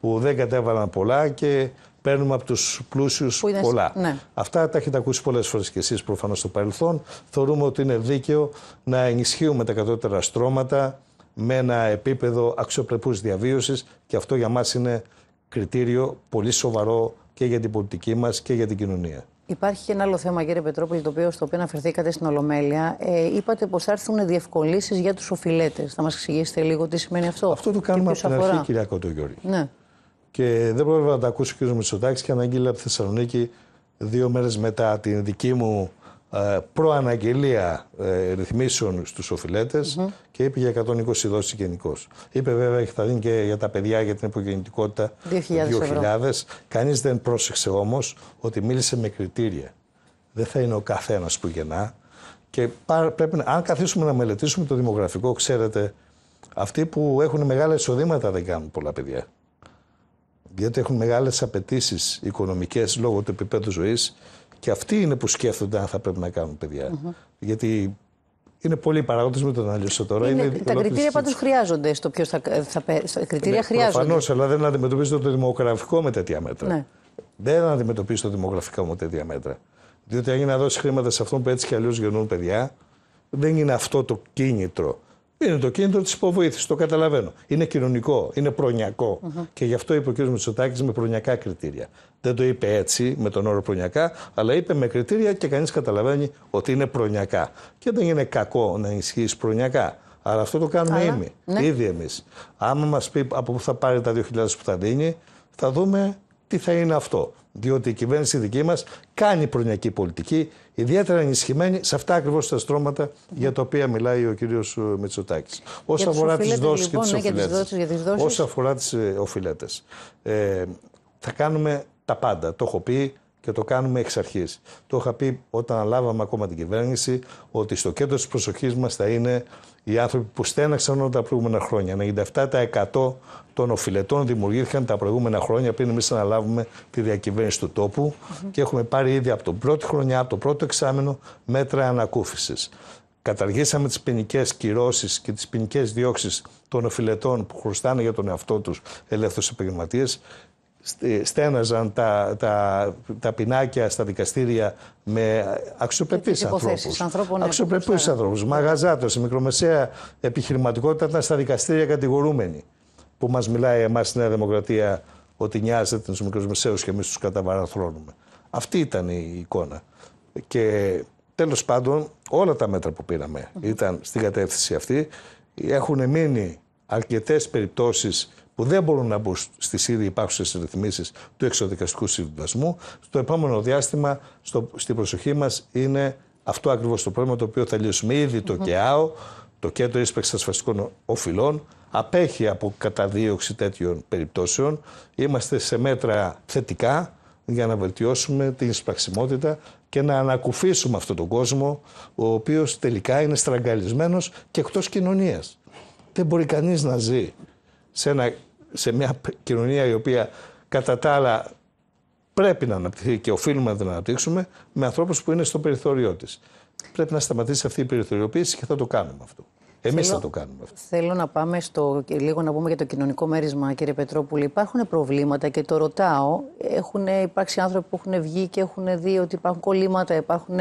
που δεν κατέβαλαν πολλά και παίρνουμε από τους πλούσιους πολλά. Ναι. Αυτά τα έχετε ακούσει πολλές φορές και εσείς προφανώς στο παρελθόν. Θεωρούμε ότι είναι δίκαιο να ενισχύουμε τα κατώτερα στρώματα με ένα επίπεδο αξιοπρεπούς διαβίωσης, και αυτό για μας είναι κριτήριο πολύ σοβαρό και για την πολιτική μας και για την κοινωνία. Υπάρχει και ένα άλλο θέμα, κύριε Πετρόπουλη, το οποίο, στο οποίο αναφερθήκατε στην Ολομέλεια. Ε, είπατε πως θα έρθουν διευκολύνσεις για τους οφειλέτες. Θα μας εξηγήσετε λίγο τι σημαίνει αυτό. Αυτό το κάνουμε από την αρχή, κυρία Κοντογιώργη. Ναι. Και δεν πρόκειται να τα ακούσει ο κ. Μητσοτάκης και αναγγείλει από τη Θεσσαλονίκη δύο μέρες μετά την δική μου ε, προαναγγελία ε, ρυθμίσεων στους οφειλετε mm mm-hmm. και είπε για 120 δόσεις γενικώς. Είπε βέβαια και θα δίνει και για τα παιδιά για την υπογεννητικότητα 2.000. Κανείς δεν πρόσεξε όμως, ότι μίλησε με κριτήρια. Δεν θα είναι ο καθένας που γεννά. Και πρέπει, αν καθίσουμε να μελετήσουμε το δημογραφικό, ξέρετε, αυτοί που έχουν μεγάλα εισοδήματα δεν κάνουν πολλά παιδιά γιατί έχουν μεγάλες απαιτήσεις οικονομικές λόγω του επίπεδου ζωής και αυτοί είναι που σκέφτονται αν θα πρέπει να κάνουν παιδιά. Γιατί είναι πολλοί παράγοντε, με τον αναλύσω τώρα. Είναι, τα κριτήρια πάντως χρειάζονται στο ποιος θα, θα, κριτήρια ναι, χρειάζονται. Προφανώς, αλλά δεν αντιμετωπίζετε το δημογραφικό με τέτοια μέτρα. Ναι. Δεν αντιμετωπίζει το δημογραφικό με τέτοια μέτρα. Διότι αν είναι να δώσει χρήματα σε αυτόν που έτσι κι αλλιώς γεννούν παιδιά, δεν είναι αυτό το κίνητρο είναι το κίνητρο της υποβοήθησης, το καταλαβαίνω. Είναι κοινωνικό, είναι προνιακό. Και γι' αυτό είπε ο κ. Μητσοτάκης με προνιακά κριτήρια. Δεν το είπε έτσι με τον όρο προνιακά, αλλά είπε με κριτήρια και κανείς καταλαβαίνει ότι είναι προνιακά. Και δεν είναι κακό να ενισχύσει προνιακά. Αλλά αυτό το κάνουμε Άρα, ήδη, ναι. εμείς. Άμα μας πει από πού θα πάρει τα 2.000 που θα δίνει, θα δούμε τι θα είναι αυτό. Διότι η κυβέρνηση δική μας κάνει προνοιακή πολιτική, ιδιαίτερα ενισχυμένη σε αυτά ακριβώς τα στρώματα για τα οποία μιλάει ο κύριος ε, Μητσοτάκης. Όσον αφορά τις δόσεις και λοιπόν, τις ε, οφειλέτε. αφορά τις ε, οφειλέτες. Ε, θα κάνουμε τα πάντα. Το έχω πει και το κάνουμε εξ αρχής. Το είχα πει όταν λάβαμε ακόμα την κυβέρνηση ότι στο κέντρο της προσοχής μας θα είναι οι άνθρωποι που στέναξαν όλα τα προηγούμενα χρόνια. 97% των οφειλετών δημιουργήθηκαν τα προηγούμενα χρόνια πριν εμείς αναλάβουμε τη διακυβέρνηση του τόπου και έχουμε πάρει ήδη από την πρώτη χρονιά, από το πρώτο εξάμενο, μέτρα ανακούφισης. Καταργήσαμε τις ποινικές κυρώσεις και τις ποινικές διώξεις των οφειλετών που χρωστάνε για τον εαυτό τους ελεύθερους επαγγελματίες στέναζαν τα, τα, τα πινάκια στα δικαστήρια με αξιοπρεπείς ανθρώπους. Ανθρώπων, αξιοπρεπείς ανθρώπους. Μαγαζάτος, η μικρομεσαία επιχειρηματικότητα ήταν στα δικαστήρια κατηγορούμενοι. Που μας μιλάει εμάς στη Νέα Δημοκρατία ότι νοιάζεται τους μικρομεσαίους και εμείς τους καταβαραθρώνουμε. Αυτή ήταν η εικόνα. Και τέλος πάντων όλα τα μέτρα που πήραμε ήταν στην κατεύθυνση αυτή. Έχουν μείνει αρκετές περιπτώσεις που δεν μπορούν να μπουν στις ήδη υπάρχουσες ρυθμίσεις του εξοδικαστικού συμβιβασμού. Στο επόμενο διάστημα, στο, στην προσοχή μας είναι αυτό ακριβώς το πρόβλημα το οποίο θα λύσουμε. Ήδη το ΚΕΑΟ, το Κέντρο Ίσπρα Εξασφαλιστικών Οφειλών, απέχει από καταδίωξη τέτοιων περιπτώσεων. Είμαστε σε μέτρα θετικά για να βελτιώσουμε την εισπραξιμότητα και να ανακουφίσουμε αυτόν τον κόσμο, ο οποίος τελικά είναι στραγγαλισμένος και εκτός κοινωνίας. Δεν μπορεί κανείς να ζει σε, σε μια κοινωνία η οποία κατά τα άλλα πρέπει να αναπτυχθεί και οφείλουμε να την αναπτύξουμε με ανθρώπους που είναι στο περιθώριό της. Πρέπει να σταματήσει αυτή η περιθωριοποίηση και θα το κάνουμε αυτό. Εμείς θα το κάνουμε αυτό. Θέλω να πάμε στο, λίγο να πούμε για το κοινωνικό μέρισμα, κύριε Πετρόπουλη. Υπάρχουν προβλήματα και το ρωτάω. Έχουν υπάρξει άνθρωποι που έχουν βγει και έχουν δει ότι υπάρχουν κολλήματα, υπάρχουν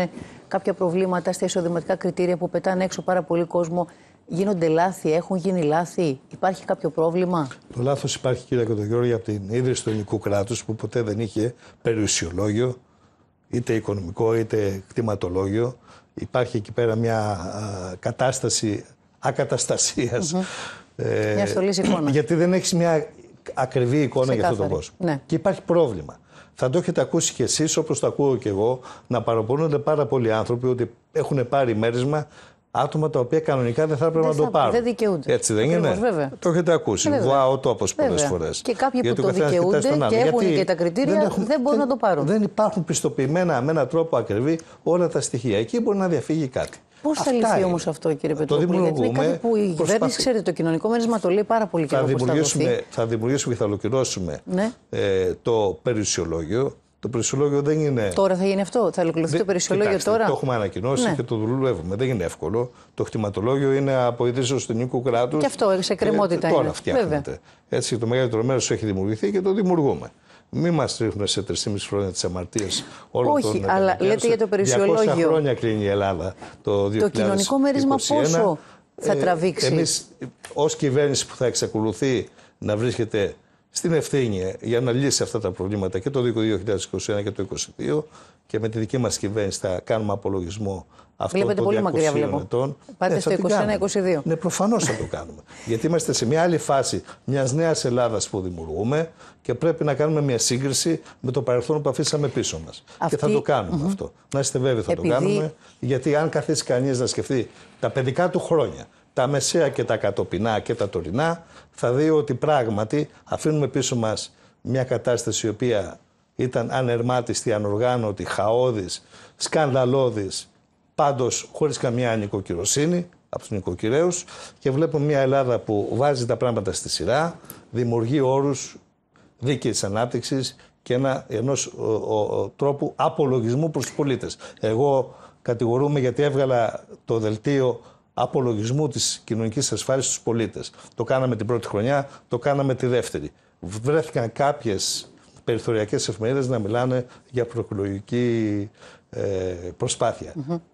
κάποια προβλήματα στα εισοδηματικά κριτήρια που πετάνε έξω πάρα πολύ κόσμο. Γίνονται λάθη, έχουν γίνει λάθη, υπάρχει κάποιο πρόβλημα. Το λάθος υπάρχει, κύριε Κοντογιώργη, από την ίδρυση του ελληνικού κράτους που ποτέ δεν είχε περιουσιολόγιο, είτε οικονομικό είτε κτηματολόγιο. Υπάρχει εκεί πέρα μια κατάσταση ε, μια στολής εικόνα. Γιατί δεν έχεις μια ακριβή εικόνα για αυτόν τον κόσμο. Ναι. Και υπάρχει πρόβλημα. Θα το έχετε ακούσει κι εσείς, όπως το ακούω κι εγώ, να παραπονούνται πάρα πολλοί άνθρωποι ότι έχουν πάρει μέρισμα άτομα τα οποία κανονικά δεν θα έπρεπε να το πάρουν. Δεν δικαιούνται. Έτσι δεν είναι. Βέβαια. Το έχετε ακούσει. Βουάω τόπο πολλέ φορές. Και κάποιοι που το δικαιούνται και έχουν και τα κριτήρια δεν, μπορούν να το πάρουν. Δεν υπάρχουν πιστοποιημένα με έναν τρόπο ακριβή όλα τα στοιχεία. Εκεί μπορεί να διαφύγει κάτι. Πώς θα λυθεί όμως αυτό, κύριε Πετρούπολη, Γιατί είναι κάτι που η κυβέρνηση, ξέρετε, το κοινωνικό μέρισμα το λέει πάρα πολύ θα, Θα δημιουργήσουμε και θα ολοκληρώσουμε ναι. ε, το περιουσιολόγιο, το περισσολόγιο δεν είναι. Τώρα θα γίνει αυτό. Θα ολοκληρωθεί το περισσολόγιο τώρα. Το έχουμε ανακοινώσει ναι. και το δουλεύουμε. Δεν είναι εύκολο. Το χτιματολόγιο είναι από ειδήσεω του ελληνικού κράτους. Και αυτό σε κρεμότητα. Ε, τώρα φτιάχνεται. Βέβαια. Έτσι το μεγαλύτερο μέρος έχει δημιουργηθεί και το δημιουργούμε. Μην μας τρίχνουν σε 3,5 χρόνια τις αμαρτίες όλων Όχι, αλλά λέτε για το περισσολόγιο. 200 χρόνια κλείνει η Ελλάδα το 2021. Το κοινωνικό μέρισμα πόσο θα τραβήξει. Ε, Εμείς ως κυβέρνηση που θα εξακολουθεί να βρίσκεται στην ευθύνη για να λύσει αυτά τα προβλήματα και το 2021 και το 2022 και με τη δική μας κυβέρνηση θα κάνουμε απολογισμό αυτών Βλέπετε των πολύ μακριά, ετών. Πάτε ναι, στο 2021-2022. Ναι, προφανώς θα το κάνουμε. Γιατί είμαστε σε μια άλλη φάση μιας νέας Ελλάδας που δημιουργούμε και πρέπει να κάνουμε μια σύγκριση με το παρελθόν που αφήσαμε πίσω μας. Και θα το κανουμε αυτό. Να είστε βέβαιοι θα το κάνουμε. Γιατί αν καθίσει κανείς να σκεφτεί τα παιδικά του χρόνια, τα μεσαία και τα κατοπινά και τα τωρινά, θα δει ότι πράγματι αφήνουμε πίσω μας μια κατάσταση η οποία ήταν ανερμάτιστη, ανοργάνωτη, χαόδης, σκανδαλώδης, πάντως χωρίς καμιά νοικοκυροσύνη από τους νοικοκυρέους και βλέπουμε μια Ελλάδα που βάζει τα πράγματα στη σειρά, δημιουργεί όρους δίκαιης ανάπτυξης και ένα, ενός τρόπου απολογισμού προς τους πολίτες. Εγώ κατηγορούμε γιατί έβγαλα το δελτίο απολογισμού της κοινωνικής ασφάλισης στους πολίτες. Το κάναμε την πρώτη χρονιά, το κάναμε τη δεύτερη. Βρέθηκαν κάποιες περιθωριακές εφημερίδες να μιλάνε για προεκλογική ε, προσπάθεια.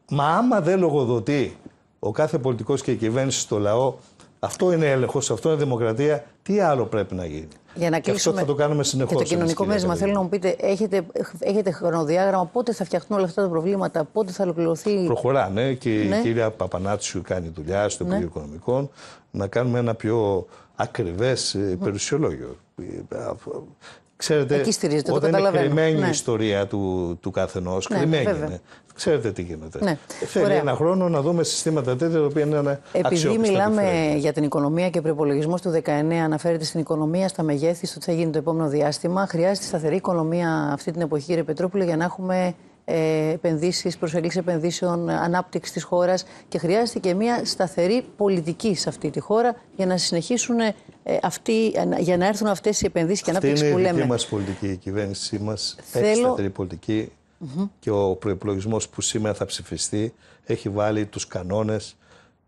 Μα άμα δεν λογοδοτεί ο κάθε πολιτικός και η κυβέρνηση στο λαό, αυτό είναι έλεγχος, αυτό είναι δημοκρατία, τι άλλο πρέπει να γίνει. Για να και αυτό θα το κάνουμε συνεχώ. Και το κοινωνικό μέρισμα, θέλω να μου πείτε, έχετε, έχετε χρονοδιάγραμμα, πότε θα φτιαχτούν όλα αυτά τα προβλήματα, πότε θα ολοκληρωθεί. Προχωράνε και η ναι. κυρία Παπανάτσιου κάνει δουλειά στο ναι. Υπουργείο Οικονομικών να κάνουμε ένα πιο ακριβές ε, ναι. περιουσιολόγιο. Ε, Ξέρετε, Εκεί στηρίζεται, όταν είναι κρυμμένη η ναι. ιστορία του, του καθενό, ναι, κρυμμένη είναι. Ξέρετε τι γίνεται. Ναι. Θέλει ένα χρόνο να δούμε συστήματα τέτοια τα οποία είναι ένα Επειδή μιλάμε για την οικονομία και προπολογισμό του 19 αναφέρεται στην οικονομία, στα μεγέθη, στο τι θα γίνει το επόμενο διάστημα, χρειάζεται σταθερή οικονομία αυτή την εποχή, κύριε Πετρόπουλο, για να έχουμε ε, επενδύσεις, προσελίξη επενδύσεων, ανάπτυξη της χώρας και χρειάζεται και μια σταθερή πολιτική σε αυτή τη χώρα για να συνεχίσουν ε, αυτοί, για να έρθουν αυτές οι επενδύσεις και ανάπτυξη που λέμε. Αυτή είναι η δική μας πολιτική, η κυβέρνησή μας Θέλω... έχει σταθερή πολιτική και ο προπολογισμό που σήμερα θα ψηφιστεί έχει βάλει τους κανόνες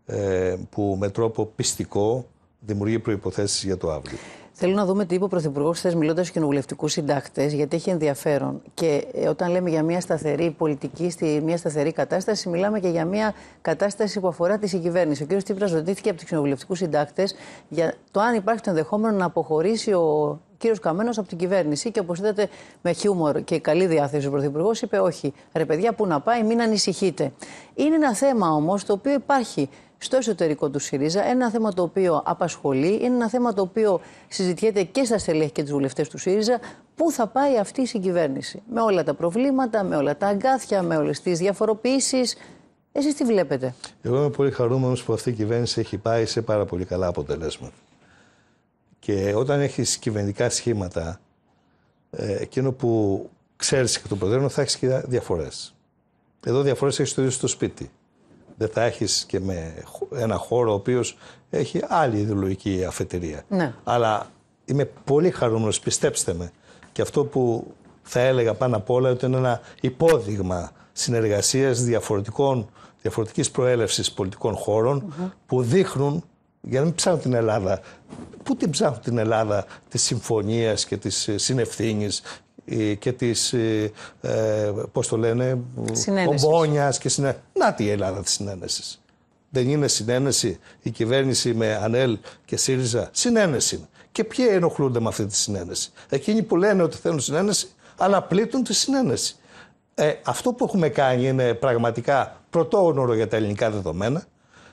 ε, που με τρόπο πιστικό δημιουργεί προϋποθέσεις για το αύριο. Θέλω να δούμε τι είπε ο Πρωθυπουργός χθες μιλώντας στους κοινοβουλευτικούς συντάκτες, γιατί έχει ενδιαφέρον. Και ε, όταν λέμε για μια σταθερή πολιτική, στη μια σταθερή κατάσταση, μιλάμε και για μια κατάσταση που αφορά τη συγκυβέρνηση. Ο κ. Τσίπρας ρωτήθηκε από τους κοινοβουλευτικούς συντάκτες για το αν υπάρχει το ενδεχόμενο να αποχωρήσει ο κ. Καμένος από την κυβέρνηση. Και όπως είδατε, με χιούμορ και καλή διάθεση ο Πρωθυπουργός είπε: Όχι, ρε παιδιά, πού να πάει, μην ανησυχείτε. Είναι ένα θέμα όμως το οποίο υπάρχει στο εσωτερικό του ΣΥΡΙΖΑ. Ένα θέμα το οποίο απασχολεί, είναι ένα θέμα το οποίο συζητιέται και στα στελέχη και τους βουλευτές του ΣΥΡΙΖΑ. Πού θα πάει αυτή η συγκυβέρνηση, με όλα τα προβλήματα, με όλα τα αγκάθια, με όλες τις διαφοροποιήσεις. Εσείς τι βλέπετε. Εγώ είμαι πολύ χαρούμενος που αυτή η κυβέρνηση έχει πάει σε πάρα πολύ καλά αποτελέσματα. Και όταν έχεις κυβερνητικά σχήματα, ε, χαρούμενο που αυτη η κυβερνηση εχει παει σε παρα πολυ καλα αποτελεσματα και οταν έχει κυβερνητικα σχηματα εκεινο που ξέρεις εκ των προτέρων θα έχεις και διαφορές. Εδώ διαφορές έχεις το ίδιο στο σπίτι δεν θα έχεις και με ένα χώρο ο οποίος έχει άλλη ιδεολογική αφετηρία. Ναι. Αλλά είμαι πολύ χαρούμενος, πιστέψτε με. Και αυτό που θα έλεγα πάνω απ' όλα ότι είναι ένα υπόδειγμα συνεργασίας διαφορετικών, διαφορετικής προέλευσης πολιτικών χώρων που δείχνουν, για να μην ψάχνω την Ελλάδα, πού την ψάχνουν την Ελλάδα της συμφωνίας και της συνευθύνης ε, και τη. Ε, ε, πώς το λένε, ομπόνιας και συνένεσης. Να τη Ελλάδα της συνένεσης. Δεν είναι συνένεση η κυβέρνηση με ΑΝΕΛ και ΣΥΡΙΖΑ. Συνένεση Και ποιοι ενοχλούνται με αυτή τη συνένεση. Εκείνοι που λένε ότι θέλουν συνένεση, αλλά πλήττουν τη συνένεση. Ε, αυτό που έχουμε κάνει είναι πραγματικά πρωτόγνωρο για τα ελληνικά δεδομένα.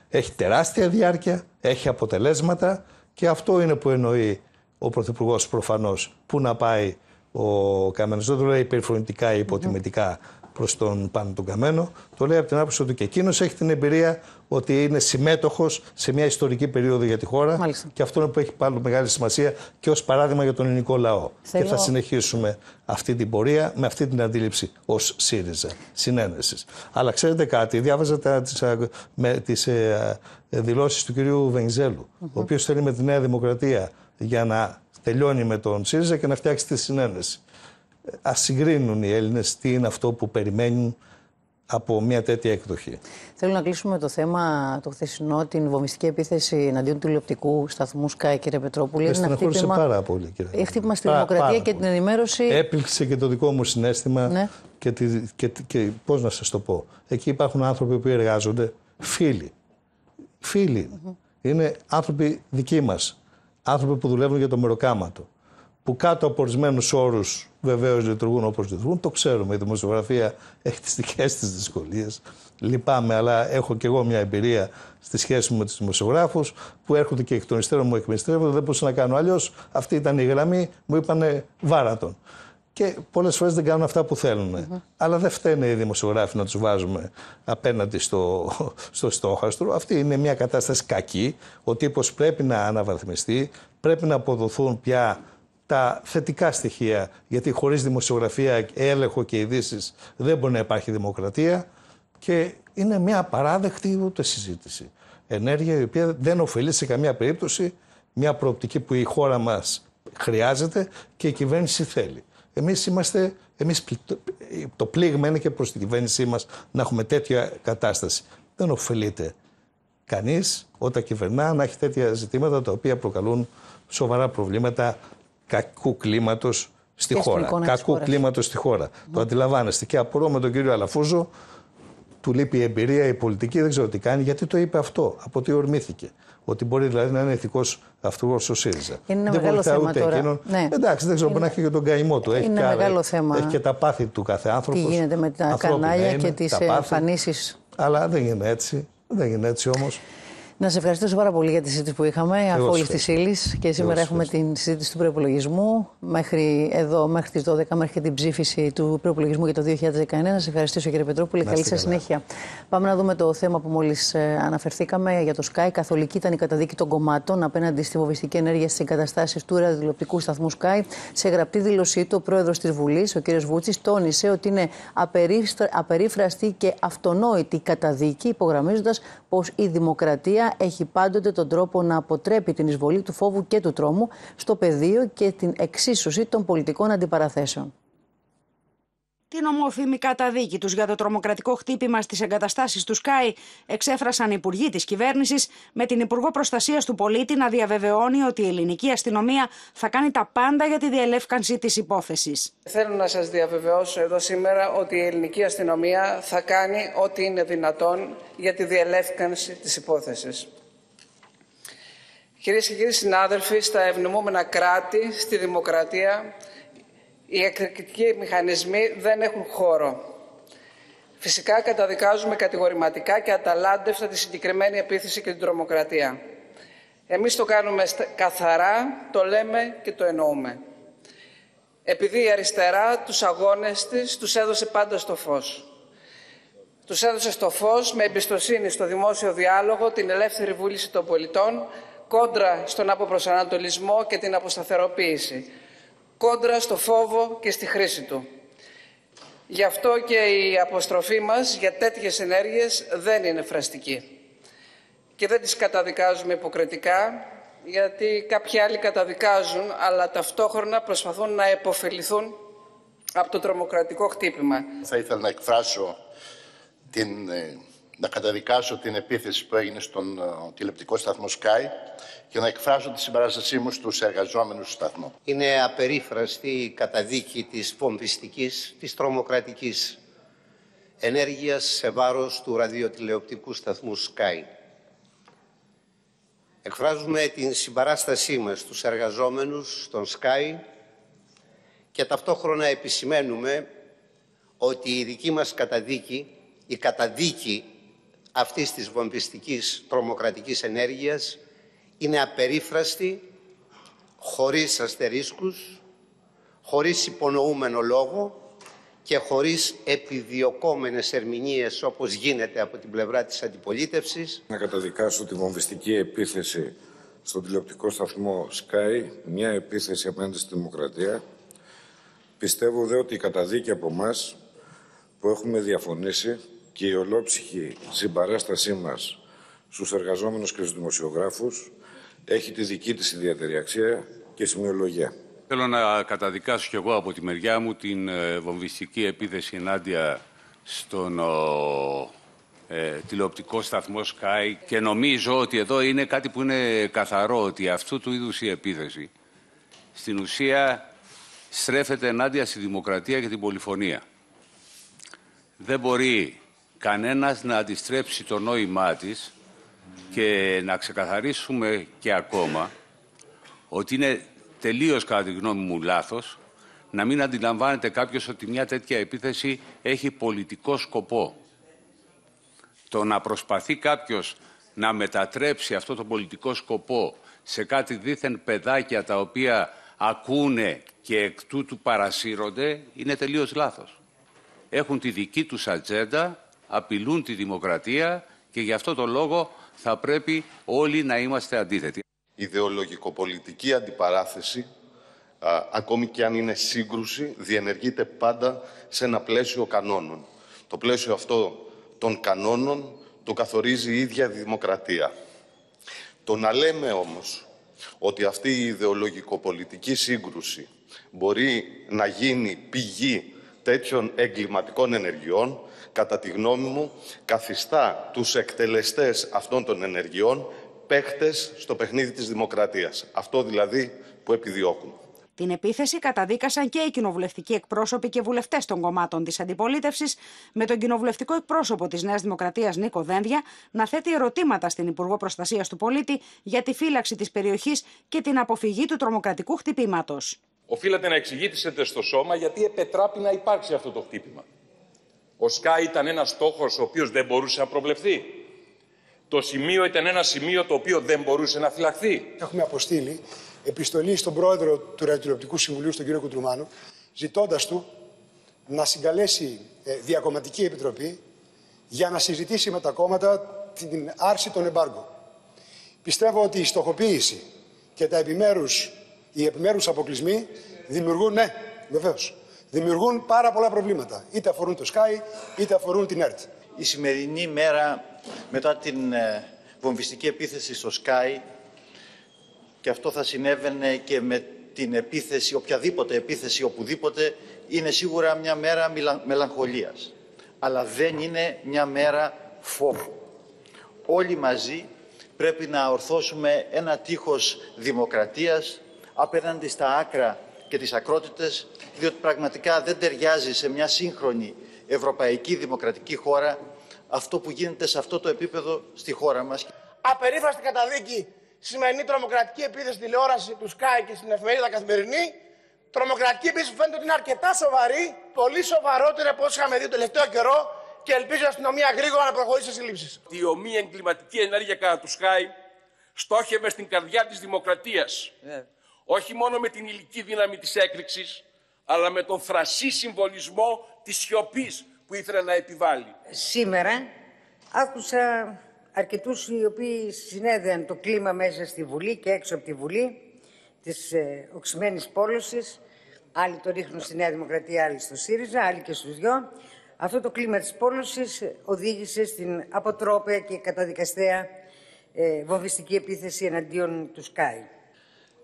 Έχει τεράστια διάρκεια, έχει αποτελέσματα και αυτό είναι που εννοεί ο Πρωθυπουργός προφανώς. Πού να πάει ο Καμένος δεν το λέει ή υποτιμητικά προς τον πάνω τον Καμένο. Το λέει από την άποψη ότι και εκείνος έχει την εμπειρία ότι είναι συμμέτοχος σε μια ιστορική περίοδο για τη χώρα. Και αυτό είναι που έχει πάλι μεγάλη σημασία και ως παράδειγμα για τον ελληνικό λαό. Και θα συνεχίσουμε αυτή την πορεία με αυτή την αντίληψη ως ΣΥΡΙΖΑ συνένεσης. Αλλά ξέρετε κάτι, διάβαζα τι ε, δηλώσεις του κυρίου Βενιζέλου, ο οποίος θέλει με τη Νέα Δημοκρατία για να τελειώνει με τον ΣΥΡΙΖΑ και να φτιάξει τη συνένεση. Ε, Ας συγκρίνουν οι Έλληνες τι είναι αυτό που περιμένουν από μια τέτοια εκδοχή. Θέλω να κλείσουμε το θέμα το χθεσινό, την βομβιστική επίθεση εναντίον του τηλεοπτικού σταθμού ΣΚΑ, κύριε Πετρόπουλη. Με στεναχώρησε χτύπημα... πάρα πολύ, κύριε. Χτύπημα στη δημοκρατία και την ενημέρωση. Έπληξε και το δικό μου συνέστημα ναι. και, τη, και, και πώς να σας το πω. Εκεί υπάρχουν άνθρωποι που εργάζονται, φίλοι. Φίλοι. Είναι άνθρωποι δικοί μας άνθρωποι που δουλεύουν για το μεροκάματο. Που κάτω από ορισμένους όρους βεβαίως λειτουργούν όπως λειτουργούν, το ξέρουμε. Η δημοσιογραφία έχει τις δικές της δυσκολίες. Λυπάμαι, αλλά έχω και εγώ μια εμπειρία στη σχέση μου με τους δημοσιογράφους που έρχονται και εκ των υστέρων μου εκμυστρεύονται, δεν μπορούσα να κάνω αλλιώς. Αυτή ήταν η γραμμή, μου είπανε βάρατον και πολλές φορές δεν κάνουν αυτά που θέλουν. Mm -hmm. Αλλά δεν φταίνε οι δημοσιογράφοι να τους βάζουμε απέναντι στο, στο στόχαστρο. Αυτή είναι μια κατάσταση κακή. Ο τύπος πρέπει να αναβαθμιστεί, πρέπει να αποδοθούν πια τα θετικά στοιχεία, γιατί χωρίς δημοσιογραφία, έλεγχο και ειδήσεις δεν μπορεί να υπάρχει δημοκρατία και είναι μια απαράδεκτη ούτε συζήτηση. Ενέργεια η οποία δεν ωφελεί σε καμία περίπτωση μια προοπτική που η χώρα μας χρειάζεται και η κυβέρνηση θέλει. Εμείς είμαστε, εμείς, το πλήγμα είναι και προς την κυβέρνησή μας να έχουμε τέτοια κατάσταση. Δεν ωφελείται κανείς όταν κυβερνά να έχει τέτοια ζητήματα τα οποία προκαλούν σοβαρά προβλήματα κακού κλίματος στη χώρα. Κακού κλίματος στη χώρα. Το ναι. αντιλαμβάνεστε. Και απορώ με τον κύριο Αλαφούζο, του λείπει η εμπειρία, η πολιτική, δεν ξέρω τι κάνει, γιατί το είπε αυτό, από τι ορμήθηκε. Ότι μπορεί δηλαδή να είναι ηθικός αυτού ο ΣΥΡΙΖΑ. Είναι δεν μεγάλο θέμα τώρα. Ναι. Εντάξει, δεν ξέρω, μπορεί να έχει και τον καημό του. Είναι μεγάλο θέμα. έχει και τα πάθη του κάθε άνθρωπο. Τι γίνεται με τα κανάλια και τι εμφανίσεις. Αλλά δεν είναι έτσι. Δεν είναι έτσι όμως. Να σε ευχαριστήσω πάρα πολύ για τη συζήτηση που είχαμε, από όλη τη ύλη. Και σήμερα έχουμε την συζήτηση του προπολογισμού. Μέχρι εδώ, μέχρι τις 12, μέχρι και την ψήφιση του προπολογισμού για το 2019. Να σε ευχαριστήσω, κύριε Πετρόπουλη. Καλή σα συνέχεια. Πάμε να δούμε το θέμα που μόλις ε, αναφερθήκαμε για το ΣΚΑΙ. Καθολική ήταν η καταδίκη των κομμάτων απέναντι στη φοβιστική ενέργεια στις εγκαταστάσεις του ραδιοτηλεοπτικού σταθμού Sky. Σε γραπτή δήλωσή του, ο πρόεδρος της Βουλής, ο κύριος Βούτση, τόνισε ότι είναι απερίφραστη και αυτονόητη καταδίκη, υπογραμμίζοντας πως η δημοκρατία έχει πάντοτε τον τρόπο να αποτρέπει την εισβολή του φόβου και του τρόμου στο πεδίο και την εξίσωση των πολιτικών αντιπαραθέσεων. Την ομόφημη καταδίκη τους για το τρομοκρατικό χτύπημα στις εγκαταστάσεις του ΣΚΑΙ εξέφρασαν υπουργοί της κυβέρνησης, με την Υπουργό Προστασίας του Πολίτη να διαβεβαιώνει ότι η ελληνική αστυνομία θα κάνει τα πάντα για τη διελεύκανση της υπόθεσης. Θέλω να σας διαβεβαιώσω εδώ σήμερα ότι η ελληνική αστυνομία θα κάνει ό,τι είναι δυνατόν για τη διελεύκανση της υπόθεσης. Κυρίες και κύριοι συνάδελφοι, στα ευνομούμενα κράτη, στη δημοκρατία, οι εκρηκτικοί μηχανισμοί δεν έχουν χώρο. Φυσικά καταδικάζουμε κατηγορηματικά και αταλάντευτα τη συγκεκριμένη επίθεση και την τρομοκρατία. Εμείς το κάνουμε καθαρά, το λέμε και το εννοούμε. Επειδή η αριστερά τους αγώνες της τους έδωσε πάντα στο φως. Τους έδωσε στο φως με εμπιστοσύνη στο δημόσιο διάλογο, την ελεύθερη βούληση των πολιτών, κόντρα στον αποπροσανατολισμό και την αποσταθεροποίηση κόντρα στο φόβο και στη χρήση του. Γι' αυτό και η αποστροφή μας για τέτοιες ενέργειες δεν είναι φραστική. Και δεν τις καταδικάζουμε υποκριτικά, γιατί κάποιοι άλλοι καταδικάζουν, αλλά ταυτόχρονα προσπαθούν να επωφεληθούν από το τρομοκρατικό χτύπημα. Θα ήθελα να εκφράσω την ε, να καταδικάσω την επίθεση που έγινε στον ε, τηλεοπτικό σταθμό Sky και να εκφράσω τη συμπαράστασή μου στους εργαζόμενους του σταθμού. Είναι απερίφραστη η καταδίκη της φονβιστικής, της τρομοκρατικής ενέργειας σε βάρος του ραδιοτηλεοπτικού σταθμού Sky. Εκφράζουμε την συμπαράστασή μας στους εργαζόμενους των Sky και ταυτόχρονα επισημαίνουμε ότι η δική μας καταδίκη, η καταδίκη αυτής της βομβιστικής τρομοκρατικής ενέργειας είναι απερίφραστη, χωρίς αστερίσκους, χωρίς υπονοούμενο λόγο και χωρίς επιδιωκόμενες ερμηνείες όπως γίνεται από την πλευρά της αντιπολίτευσης. Να καταδικάσω τη βομβιστική επίθεση στον τηλεοπτικό σταθμό Sky, μια επίθεση απέναντι στη δημοκρατία. Πιστεύω δε ότι η καταδίκη από εμάς που έχουμε διαφωνήσει και η ολόψυχη συμπαράστασή μας στους εργαζόμενους και στους δημοσιογράφους έχει τη δική της ιδιαίτερη αξία και σημειολογία. Θέλω να καταδικάσω κι εγώ από τη μεριά μου την ε, βομβιστική επίθεση ενάντια στον ε, τηλεοπτικό σταθμό Sky και νομίζω ότι εδώ είναι κάτι που είναι καθαρό, ότι αυτού του είδους η επίθεση στην ουσία στρέφεται ενάντια στη δημοκρατία και την πολυφωνία. Δεν μπορεί κανένας να αντιστρέψει το νόημά της και να ξεκαθαρίσουμε και ακόμα ότι είναι τελείως κατά τη γνώμη μου λάθος να μην αντιλαμβάνεται κάποιος ότι μια τέτοια επίθεση έχει πολιτικό σκοπό. Το να προσπαθεί κάποιος να μετατρέψει αυτό το πολιτικό σκοπό σε κάτι δίθεν παιδάκια τα οποία ακούνε και εκ τούτου παρασύρονται είναι τελείως λάθος. Έχουν τη δική τους ατζέντα απειλούν τη δημοκρατία και γι' αυτό το λόγο θα πρέπει όλοι να είμαστε αντίθετοι. Ιδεολογικοπολιτική αντιπαράθεση, α, ακόμη και αν είναι σύγκρουση, διενεργείται πάντα σε ένα πλαίσιο κανόνων. Το πλαίσιο αυτό των κανόνων το καθορίζει η ίδια δημοκρατία. Το να λέμε όμως ότι αυτή η ιδεολογικοπολιτική σύγκρουση μπορεί να γίνει πηγή τέτοιων εγκληματικών ενεργειών κατά τη γνώμη μου, καθιστά τους εκτελεστές αυτών των ενεργειών παίχτες στο παιχνίδι της δημοκρατίας. Αυτό δηλαδή που επιδιώκουν. Την επίθεση καταδίκασαν και οι κοινοβουλευτικοί εκπρόσωποι και βουλευτές των κομμάτων της αντιπολίτευσης, με τον κοινοβουλευτικό εκπρόσωπο της Νέας Δημοκρατίας Νίκο Δένδια να θέτει ερωτήματα στην Υπουργό Προστασίας του Πολίτη για τη φύλαξη της περιοχής και την αποφυγή του τρομοκρατικού χτυπήματος. Οφείλατε να εξηγήσετε στο σώμα γιατί επετράπει να υπάρξει αυτό το χτύπημα. Ο ΣΚΑ ήταν ένας στόχος ο οποίος δεν μπορούσε να προβλεφθεί. Το σημείο ήταν ένα σημείο το οποίο δεν μπορούσε να φυλαχθεί. Έχουμε αποστείλει επιστολή στον πρόεδρο του Ραδιοτηλεοπτικού Συμβουλίου, στον κύριο Κουντρουμάνου, ζητώντας του να συγκαλέσει ε, διακομματική επιτροπή για να συζητήσει με τα κόμματα την άρση των εμπάργων. Πιστεύω ότι η στοχοποίηση και τα επιμέρους, οι επιμέρους αποκλεισμοί δημιουργούν... Ναι, βεβαίως δημιουργούν πάρα πολλά προβλήματα. Είτε αφορούν το Sky, είτε αφορούν την ΕΡΤ. Η σημερινή μέρα μετά την ε, βομβιστική επίθεση στο Sky και αυτό θα συνέβαινε και με την επίθεση, οποιαδήποτε επίθεση, οπουδήποτε, είναι σίγουρα μια μέρα μελαγχολίας. Αλλά δεν είναι μια μέρα φόβου. Όλοι μαζί πρέπει να ορθώσουμε ένα τείχος δημοκρατίας απέναντι στα άκρα και τις ακρότητες, διότι πραγματικά δεν ταιριάζει σε μια σύγχρονη ευρωπαϊκή δημοκρατική χώρα αυτό που γίνεται σε αυτό το επίπεδο στη χώρα μας. Απερίφραστη καταδίκη σημαίνει τρομοκρατική επίθεση στη τηλεόραση του ΣΚΑΙ και στην εφημερίδα Καθημερινή. Τρομοκρατική επίθεση που φαίνεται ότι είναι αρκετά σοβαρή, πολύ σοβαρότερη από όσο είχαμε δει το τελευταίο καιρό και ελπίζω η αστυνομία γρήγορα να προχωρήσει σε συλλήψει. Η ομοίη εγκληματική ενέργεια κατά του Sky στόχευε στην καρδιά της δημοκρατίας. Yeah. Ναι όχι μόνο με την ηλική δύναμη της έκρηξης, αλλά με τον θρασί συμβολισμό της σιωπής που ήθελε να επιβάλλει. Σήμερα άκουσα αρκετούς οι οποίοι συνέδεαν το κλίμα μέσα στη Βουλή και έξω από τη Βουλή της ε, οξυμένης πόλωσης. Άλλοι το ρίχνουν στη Νέα Δημοκρατία, άλλοι στο ΣΥΡΙΖΑ, άλλοι και στους δυο. Αυτό το κλίμα της πόλωσης οδήγησε στην αποτρόπαια και καταδικαστέα ε, βομβιστική επίθεση εναντίον του ΣΚΑΙ.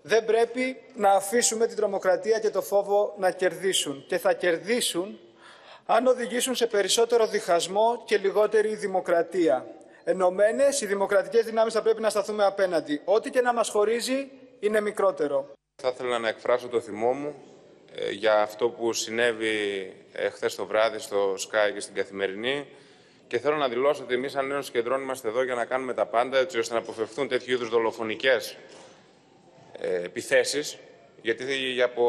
Δεν πρέπει να αφήσουμε την τρομοκρατία και το φόβο να κερδίσουν. Και θα κερδίσουν αν οδηγήσουν σε περισσότερο διχασμό και λιγότερη δημοκρατία. Ενωμένες, οι δημοκρατικές δυνάμεις θα πρέπει να σταθούμε απέναντι. Ό,τι και να μας χωρίζει είναι μικρότερο. Θα ήθελα να εκφράσω το θυμό μου ε, για αυτό που συνέβη ε, χθες το βράδυ στο Sky και στην Καθημερινή. Και θέλω να δηλώσω ότι εμείς, αν κεντρών, είμαστε εδώ για να κάνουμε τα πάντα έτσι ώστε να αποφευθούν τέτοιου είδους δολοφονικές ε, Επιθέσεις, γιατί από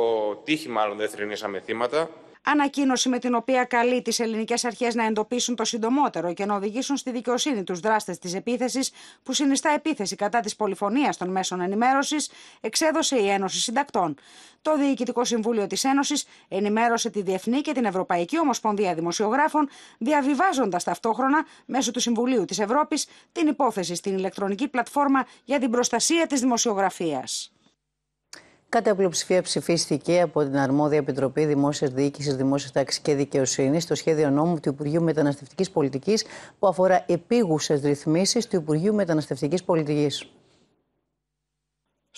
τύχη μάλλον δεν θρυνήσαμε θύματα. Ανακοίνωση με την οποία καλεί τις ελληνικές αρχές να εντοπίσουν το συντομότερο και να οδηγήσουν στη δικαιοσύνη τους δράστες της επίθεσης, που συνιστά επίθεση κατά της πολυφωνίας των μέσων ενημέρωσης, εξέδωσε η Ένωση Συντακτών. Το Διοικητικό Συμβούλιο της Ένωσης ενημέρωσε τη Διεθνή και την Ευρωπαϊκή Ομοσπονδία Δημοσιογράφων, διαβιβάζοντας ταυτόχρονα μέσω του Συμβουλίου της Ευρώπης την υπόθεση στην ηλεκτρονική πλατφόρμα για την προστασία της δημοσιογραφίας. Κατά πλειοψηφία ψηφίστηκε από την αρμόδια Επιτροπή Δημόσιας Διοίκησης, Δημόσιας Τάξης και Δικαιοσύνης το σχέδιο νόμου του Υπουργείου Μεταναστευτικής Πολιτικής που αφορά επίγουσες ρυθμίσεις του Υπουργείου Μεταναστευτικής Πολιτικής.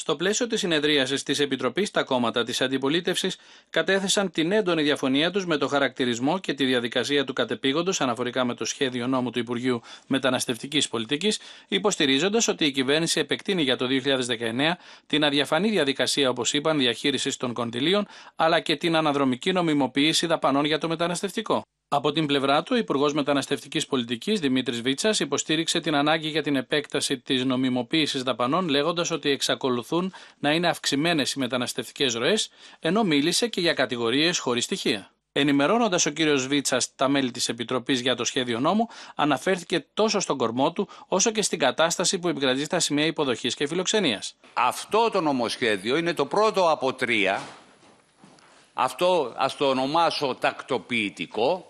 Στο πλαίσιο της συνεδρίασης της Επιτροπής, τα κόμματα της αντιπολίτευσης κατέθεσαν την έντονη διαφωνία τους με το χαρακτηρισμό και τη διαδικασία του κατεπήγοντος αναφορικά με το σχέδιο νόμου του Υπουργείου Μεταναστευτικής Πολιτικής, υποστηρίζοντας ότι η κυβέρνηση επεκτείνει για το 2019 την αδιαφανή διαδικασία, όπως είπαν, διαχείρισης των κοντιλίων, αλλά και την αναδρομική νομιμοποίηση δαπανών για το μεταναστευτικό. Από την πλευρά του, ο Υπουργός Μεταναστευτικής Πολιτικής Δημήτρης Βίτσας υποστήριξε την ανάγκη για την επέκταση της νομιμοποίησης δαπανών, λέγοντας ότι εξακολουθούν να είναι αυξημένες οι μεταναστευτικές ροές, ενώ μίλησε και για κατηγορίες χωρίς στοιχεία. Ενημερώνοντας ο κύριος Βίτσας τα μέλη της Επιτροπής για το σχέδιο νόμου, αναφέρθηκε τόσο στον κορμό του, όσο και στην κατάσταση που επικρατεί στα σημεία υποδοχής και φιλοξενίας. Αυτό το νομοσχέδιο είναι το πρώτο από τρία. Αυτό ας το ονομάσω τακτοποιητικό,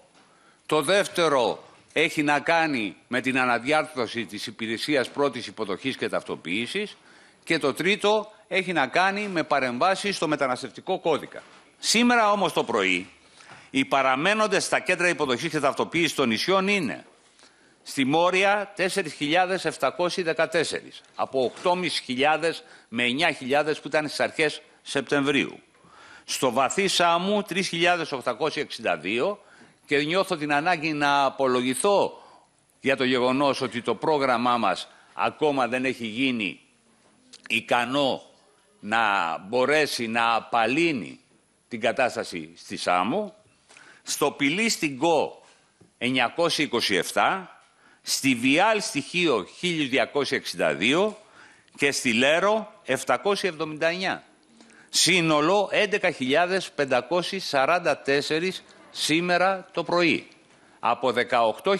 το δεύτερο έχει να κάνει με την αναδιάρθρωση της υπηρεσίας πρώτης υποδοχής και ταυτοποίησης. Και το τρίτο έχει να κάνει με παρεμβάσεις στο μεταναστευτικό κώδικα. Σήμερα όμως το πρωί, οι παραμένοντες στα κέντρα υποδοχής και ταυτοποίησης των νησιών είναι στη Μόρια 4.714, από 8.500 με 9.000 που ήταν στις αρχές Σεπτεμβρίου. Στο Βαθύ Σάμου 3.862 και νιώθω την ανάγκη να απολογηθώ για το γεγονός ότι το πρόγραμμά μας ακόμα δεν έχει γίνει ικανό να μπορέσει να απαλύνει την κατάσταση στη Σάμο, στο πυλί στην Κο 927, στη Βιάλ στοιχείο 1262 και στη Λέρο 779. Σύνολο 11.544 σήμερα το πρωί. Από 18.000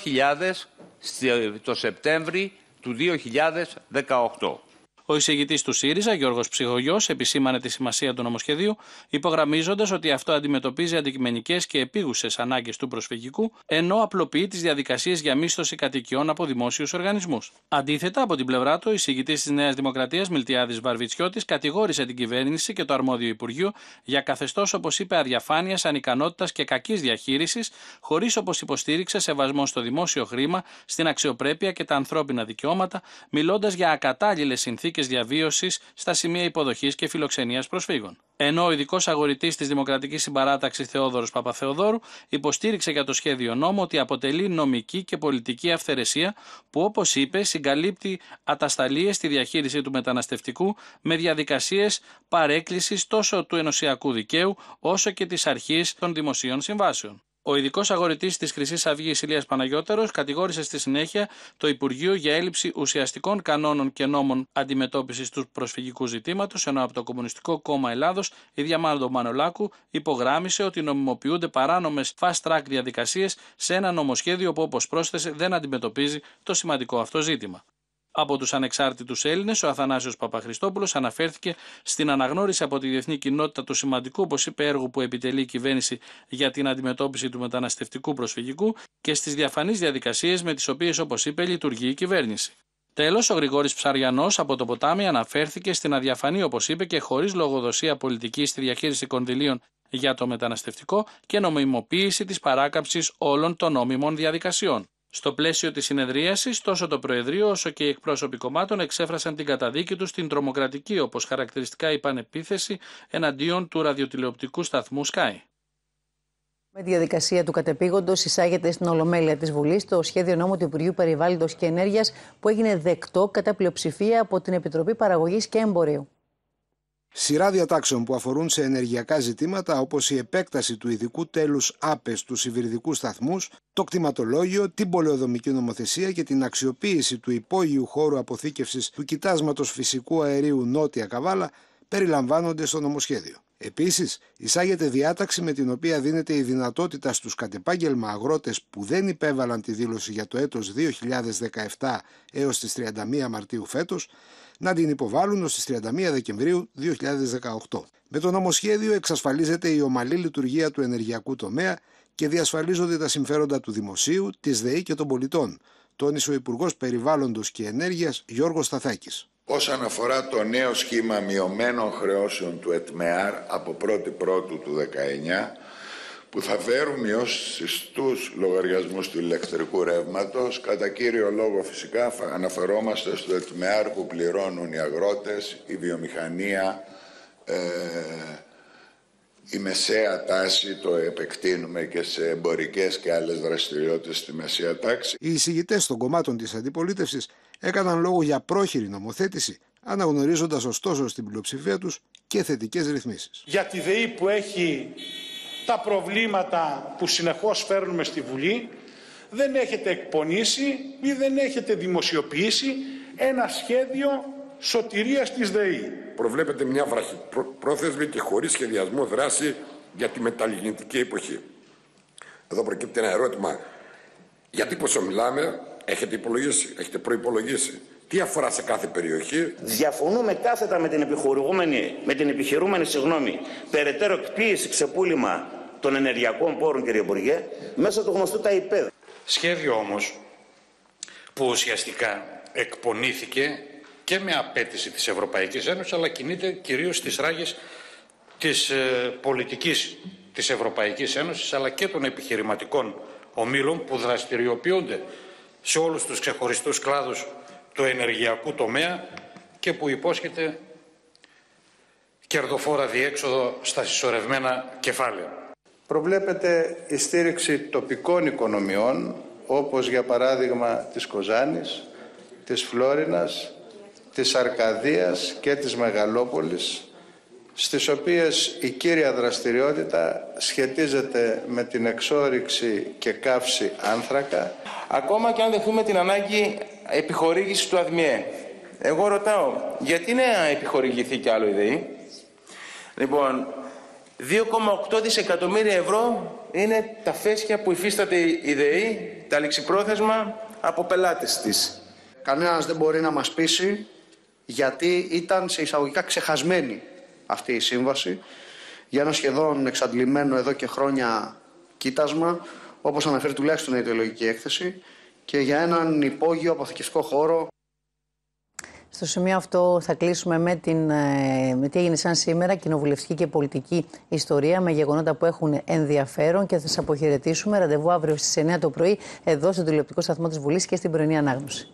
το Σεπτέμβρη του 2018. Ο εισηγητής του ΣΥΡΙΖΑ, Γιώργος Ψυχογειό, επισήμανε τη σημασία του νομοσχεδίου, υπογραμμίζοντας ότι αυτό αντιμετωπίζει αντικειμενικές και επίγουσες ανάγκες του προσφυγικού, ενώ απλοποιεί τις διαδικασίες για μίσθωση κατοικιών από δημόσιους οργανισμούς. Αντίθετα, από την πλευρά του, ο εισηγητής της Νέας Δημοκρατίας, Μιλτιάδης Βαρβιτσιώτης, κατηγόρησε την κυβέρνηση και το αρμόδιο Υπουργείο για καθεστώς, όπως είπε, αδιαφάνειας, ανικανότητας και κακής διαχείρισης, χωρίς όπως υποστήριξε σεβασμό στο δημόσιο χρήμα, στην αξιοπρέπεια και τα ανθρώπινα δικαιώματα, μιλώντας για ακατάλληλες συνθήκες συνθήκες διαβίωσης στα σημεία υποδοχής και φιλοξενίας προσφύγων. Ενώ ο ειδικός αγορητής της Δημοκρατικής Συμπαράταξης Θεόδωρος Παπαθεοδόρου υποστήριξε για το σχέδιο νόμο ότι αποτελεί νομική και πολιτική αυθαιρεσία που, όπως είπε, συγκαλύπτει ατασταλίες στη διαχείριση του μεταναστευτικού με διαδικασίες παρέκκλησης τόσο του ενωσιακού δικαίου όσο και της αρχής των δημοσίων συμβάσεων. Ο ειδικός αγορητής της Χρυσής Αυγής Ηλίας Παναγιώτερο κατηγόρησε στη συνέχεια το Υπουργείο για έλλειψη ουσιαστικών κανόνων και νόμων αντιμετώπισης του προσφυγικού ζητήματος, ενώ από το Κομμουνιστικό Κόμμα Ελλάδος η Διαμάντο Μανολάκου Μανωλάκου ότι νομιμοποιούνται παράνομες fast track διαδικασίες σε ένα νομοσχέδιο που, όπως πρόσθεσε, δεν αντιμετωπίζει το σημαντικό αυτό ζήτημα από τους ανεξάρτητους Έλληνες, ο Αθανάσιος Παπαχριστόπουλος αναφέρθηκε στην αναγνώριση από τη διεθνή κοινότητα του σημαντικού, όπως είπε, έργου που επιτελεί η κυβέρνηση για την αντιμετώπιση του μεταναστευτικού προσφυγικού και στις διαφανείς διαδικασίες με τις οποίες, όπως είπε, λειτουργεί η κυβέρνηση. Τέλος, ο Γρηγόρης Ψαριανός από το ποτάμι αναφέρθηκε στην αδιαφανή, όπως είπε, και χωρίς λογοδοσία πολιτική στη διαχείριση κονδυλίων για το μεταναστευτικό και νομιμοποίηση της παράκαμψης όλων των νόμιμων διαδικασιών. Στο πλαίσιο της συνεδρίασης, τόσο το Προεδρείο όσο και οι εκπρόσωποι κομμάτων εξέφρασαν την καταδίκη τους στην τρομοκρατική, όπως χαρακτηριστικά είπαν, επίθεση εναντίον του ραδιοτηλεοπτικού σταθμού Sky. Με τη διαδικασία του κατεπήγοντος, εισάγεται στην Ολομέλεια της Βουλής το σχέδιο νόμου του Υπουργείου Περιβάλλοντος και Ενέργειας που έγινε δεκτό κατά πλειοψηφία από την Επιτροπή Παραγωγής και Εμπορίου. Σειρά διατάξεων που αφορούν σε ενεργειακά ζητήματα όπως η επέκταση του ειδικού τέλους ΑΠΕ στους υβριδικούς σταθμούς, το κτηματολόγιο, την πολεοδομική νομοθεσία και την αξιοποίηση του υπόγειου χώρου αποθήκευσης του κοιτάσματος φυσικού αερίου Νότια Καβάλα περιλαμβάνονται στο νομοσχέδιο. Επίσης, εισάγεται διάταξη με την οποία δίνεται η δυνατότητα στους κατεπάγγελμα αγρότες που δεν υπέβαλαν τη δήλωση για το έτος 2017 έως τις 31 Μαρτίου φέτος να την υποβάλουν ως τις 31 Δεκεμβρίου 2018. Με το νομοσχέδιο εξασφαλίζεται η ομαλή λειτουργία του ενεργειακού τομέα και διασφαλίζονται τα συμφέροντα του Δημοσίου, της ΔΕΗ και των πολιτών, τόνισε ο Υπουργός Περιβάλλοντος και Ενέργειας Γιώργος Σταθάκης. Όσον αφορά το νέο σχήμα μειωμένων χρεώσεων του ΕΤΜΕΑΡ από 1η Πρώτου του 19, που θα φέρουν μειώσει στου λογαριασμούς του ηλεκτρικού ρεύματος κατά κύριο λόγο φυσικά αναφερόμαστε στο ΕΤΜΕΑΡ που πληρώνουν οι αγρότες, η βιομηχανία, ε, η μεσαία τάση το επεκτείνουμε και σε εμπορικές και άλλες δραστηριότητες στη μεσαία τάξη. Οι εισηγητές των κομμάτων της αντιπολίτευσης έκαναν λόγο για πρόχειρη νομοθέτηση, αναγνωρίζοντας ωστόσο στην πλειοψηφία τους και θετικές ρυθμίσεις. Για τη ΔΕΗ που έχει τα προβλήματα που συνεχώς φέρνουμε στη Βουλή, δεν έχετε εκπονήσει ή δεν έχετε δημοσιοποιήσει ένα σχέδιο σωτηρίας της ΔΕΗ. Προβλέπεται μια πρόθεσμη και χωρίς σχεδιασμό δράση για τη μεταλλινητική εποχή. Εδώ προκύπτει ένα ερώτημα. Γιατί πόσο μιλάμε, έχετε υπολογίσει, έχετε προϋπολογίσει. Τι αφορά σε κάθε περιοχή. Διαφωνούμε κάθετα με την επιχειρούμενη, με την επιχειρούμενη συγγνώμη, περαιτέρω εκποίηση ξεπούλημα των ενεργειακών πόρων, κύριε Υπουργέ, μέσω του γνωστού ΤΑΙΠΕΔ. Σχέδιο όμως που ουσιαστικά εκπονήθηκε και με απέτηση της Ευρωπαϊκής Ένωσης, αλλά κινείται κυρίως στις ράγες της ε, πολιτικής της Ευρωπαϊκής Ένωσης, αλλά και των επιχειρηματικών ομίλων που δραστηριοποιούνται σε όλους τους ξεχωριστούς κλάδους του ενεργειακού τομέα και που υπόσχεται κερδοφόρα διέξοδο στα συσσωρευμένα κεφάλαια. Προβλέπεται η στήριξη τοπικών οικονομιών, όπως για παράδειγμα της Κοζάνης, της Φλόρινας, της Αρκαδίας και της Μεγαλόπολης, στις οποίες η κύρια δραστηριότητα σχετίζεται με την εξόριξη και καύση άνθρακα. Ακόμα και αν δεχτούμε την ανάγκη επιχορήγησης του ΑΔΜΙΕ. Εγώ ρωτάω, γιατί να επιχορηγηθεί κι άλλο η ΔΕΗ. Λοιπόν, 2,8 δισεκατομμύρια ευρώ είναι τα φέσια που υφίσταται η ΔΕΗ, τα ληξιπρόθεσμα από πελάτες της. Κανένας δεν μπορεί να μας πείσει γιατί ήταν σε εισαγωγικά ξεχασμένη αυτή η σύμβαση για ένα σχεδόν εξαντλημένο εδώ και χρόνια κοίτασμα, όπως αναφέρει τουλάχιστον η ιδεολογική έκθεση, και για έναν υπόγειο αποθηκευτικό χώρο. Στο σημείο αυτό θα κλείσουμε με, την, ε, με τι έγινε σαν σήμερα, κοινοβουλευτική και πολιτική ιστορία, με γεγονότα που έχουν ενδιαφέρον και θα σας αποχαιρετήσουμε. Ραντεβού αύριο στις 9 το πρωί, εδώ στο τηλεοπτικό σταθμό της Βουλής και στην πρωινή ανάγνωση.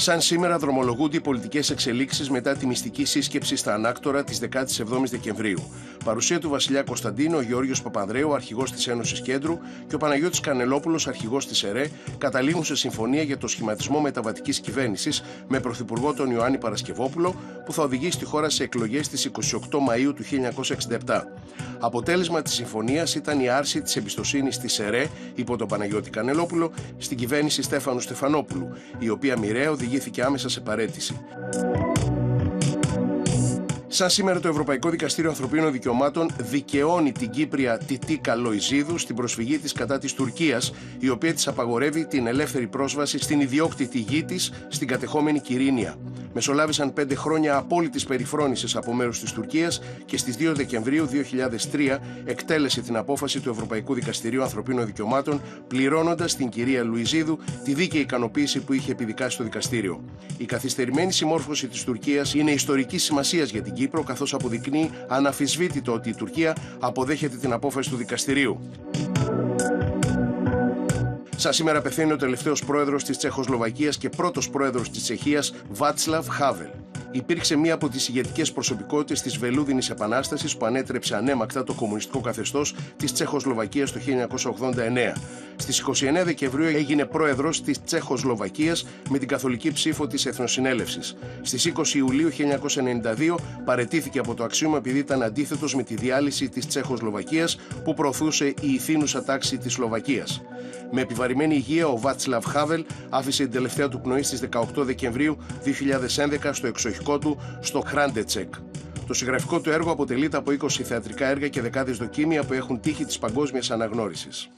Σαν σήμερα δρομολογούνται οι πολιτικές εξελίξεις μετά τη μυστική σύσκεψη στα ανάκτορα της 17η Δεκεμβρίου. Παρουσία του Βασιλιά Κωνσταντίνου, ο Γιώργος Παπανδρέου, αρχηγός της Ένωσης Κέντρου και ο Παναγιώτης Κανελόπουλος, αρχηγός της ΕΡΕ, καταλήγουν σε συμφωνία για το σχηματισμό μεταβατικής κυβέρνησης με πρωθυπουργό τον Ιωάννη Παρασκευόπουλο, που θα οδηγήσει τη χώρα σε εκλογές στις 28 Μαου του 1967. Αποτέλεσμα της συμφωνίας ήταν η άρση της εμπιστοσύνης της ΕΡΕ υπό τον Παναγιώτη Κανελόπουλο στην κυβέρνηση Στέφανου Στεφανόπουλου, η οποία μοιραία οδηγήθηκε άμεσα σε παρέτηση. Σαν σήμερα το Ευρωπαϊκό Δικαστήριο Ανθρωπίνων Δικαιωμάτων δικαιώνει την Κύπρια Τιτή Καλοϊζίδου στην προσφυγή της κατά της Τουρκίας, η οποία της απαγορεύει την ελεύθερη πρόσβαση στην ιδιόκτητη γη της στην κατεχόμενη Κυρίνια μεσολάβησαν πέντε χρόνια απόλυτης περιφρόνησης από μέρους της Τουρκίας και στις 2 Δεκεμβρίου 2003 εκτέλεσε την απόφαση του Ευρωπαϊκού Δικαστηρίου Ανθρωπίνων Δικαιωμάτων, πληρώνοντας την κυρία Λουιζίδου τη δίκαιη ικανοποίηση που είχε επιδικάσει στο δικαστήριο. Η καθυστερημένη συμμόρφωση της Τουρκίας είναι ιστορικής σημασίας για την Κύπρο, καθώς αποδεικνύει αναφυσβήτητο ότι η Τουρκία αποδέχεται την απόφαση του δικαστηρίου. Σας σήμερα πεθαίνει ο τελευταίος πρόεδρος της Τσεχοσλοβακίας και πρώτος πρόεδρος της Τσεχίας, Βάτσλαβ Χάβελ. Υπήρξε μία από τις ηγετικές προσωπικότητες της Βελούδινης Επανάστασης που ανέτρεψε ανέμακτα το κομμουνιστικό καθεστώς της Τσεχοσλοβακίας το 1989. Στι 29 Δεκεμβρίου έγινε πρόεδρος της Τσεχοσλοβακίας με την καθολική ψήφο της Εθνοσυνέλευσης. Στις 20 Ιουλίου 1992 παρετήθηκε από το αξίωμα επειδή ήταν αντίθετος με τη διάλυση της Τσεχοσλοβακίας που προωθούσε η ηθήνουσα τάξη της Σλοβακίας. Με επιβαρημένη υγεία, ο Βάτσλαβ Χάβελ άφησε την τελευταία του πνοή στις 18 Δεκεμβρίου 2011 στο εξοχικό του στο Χράντετσεκ. Το συγγραφικό του έργο αποτελείται από 20 θεατρικά έργα και δεκάδες δοκίμια που έχουν τύχει της παγκόσμιας αναγνώρισης.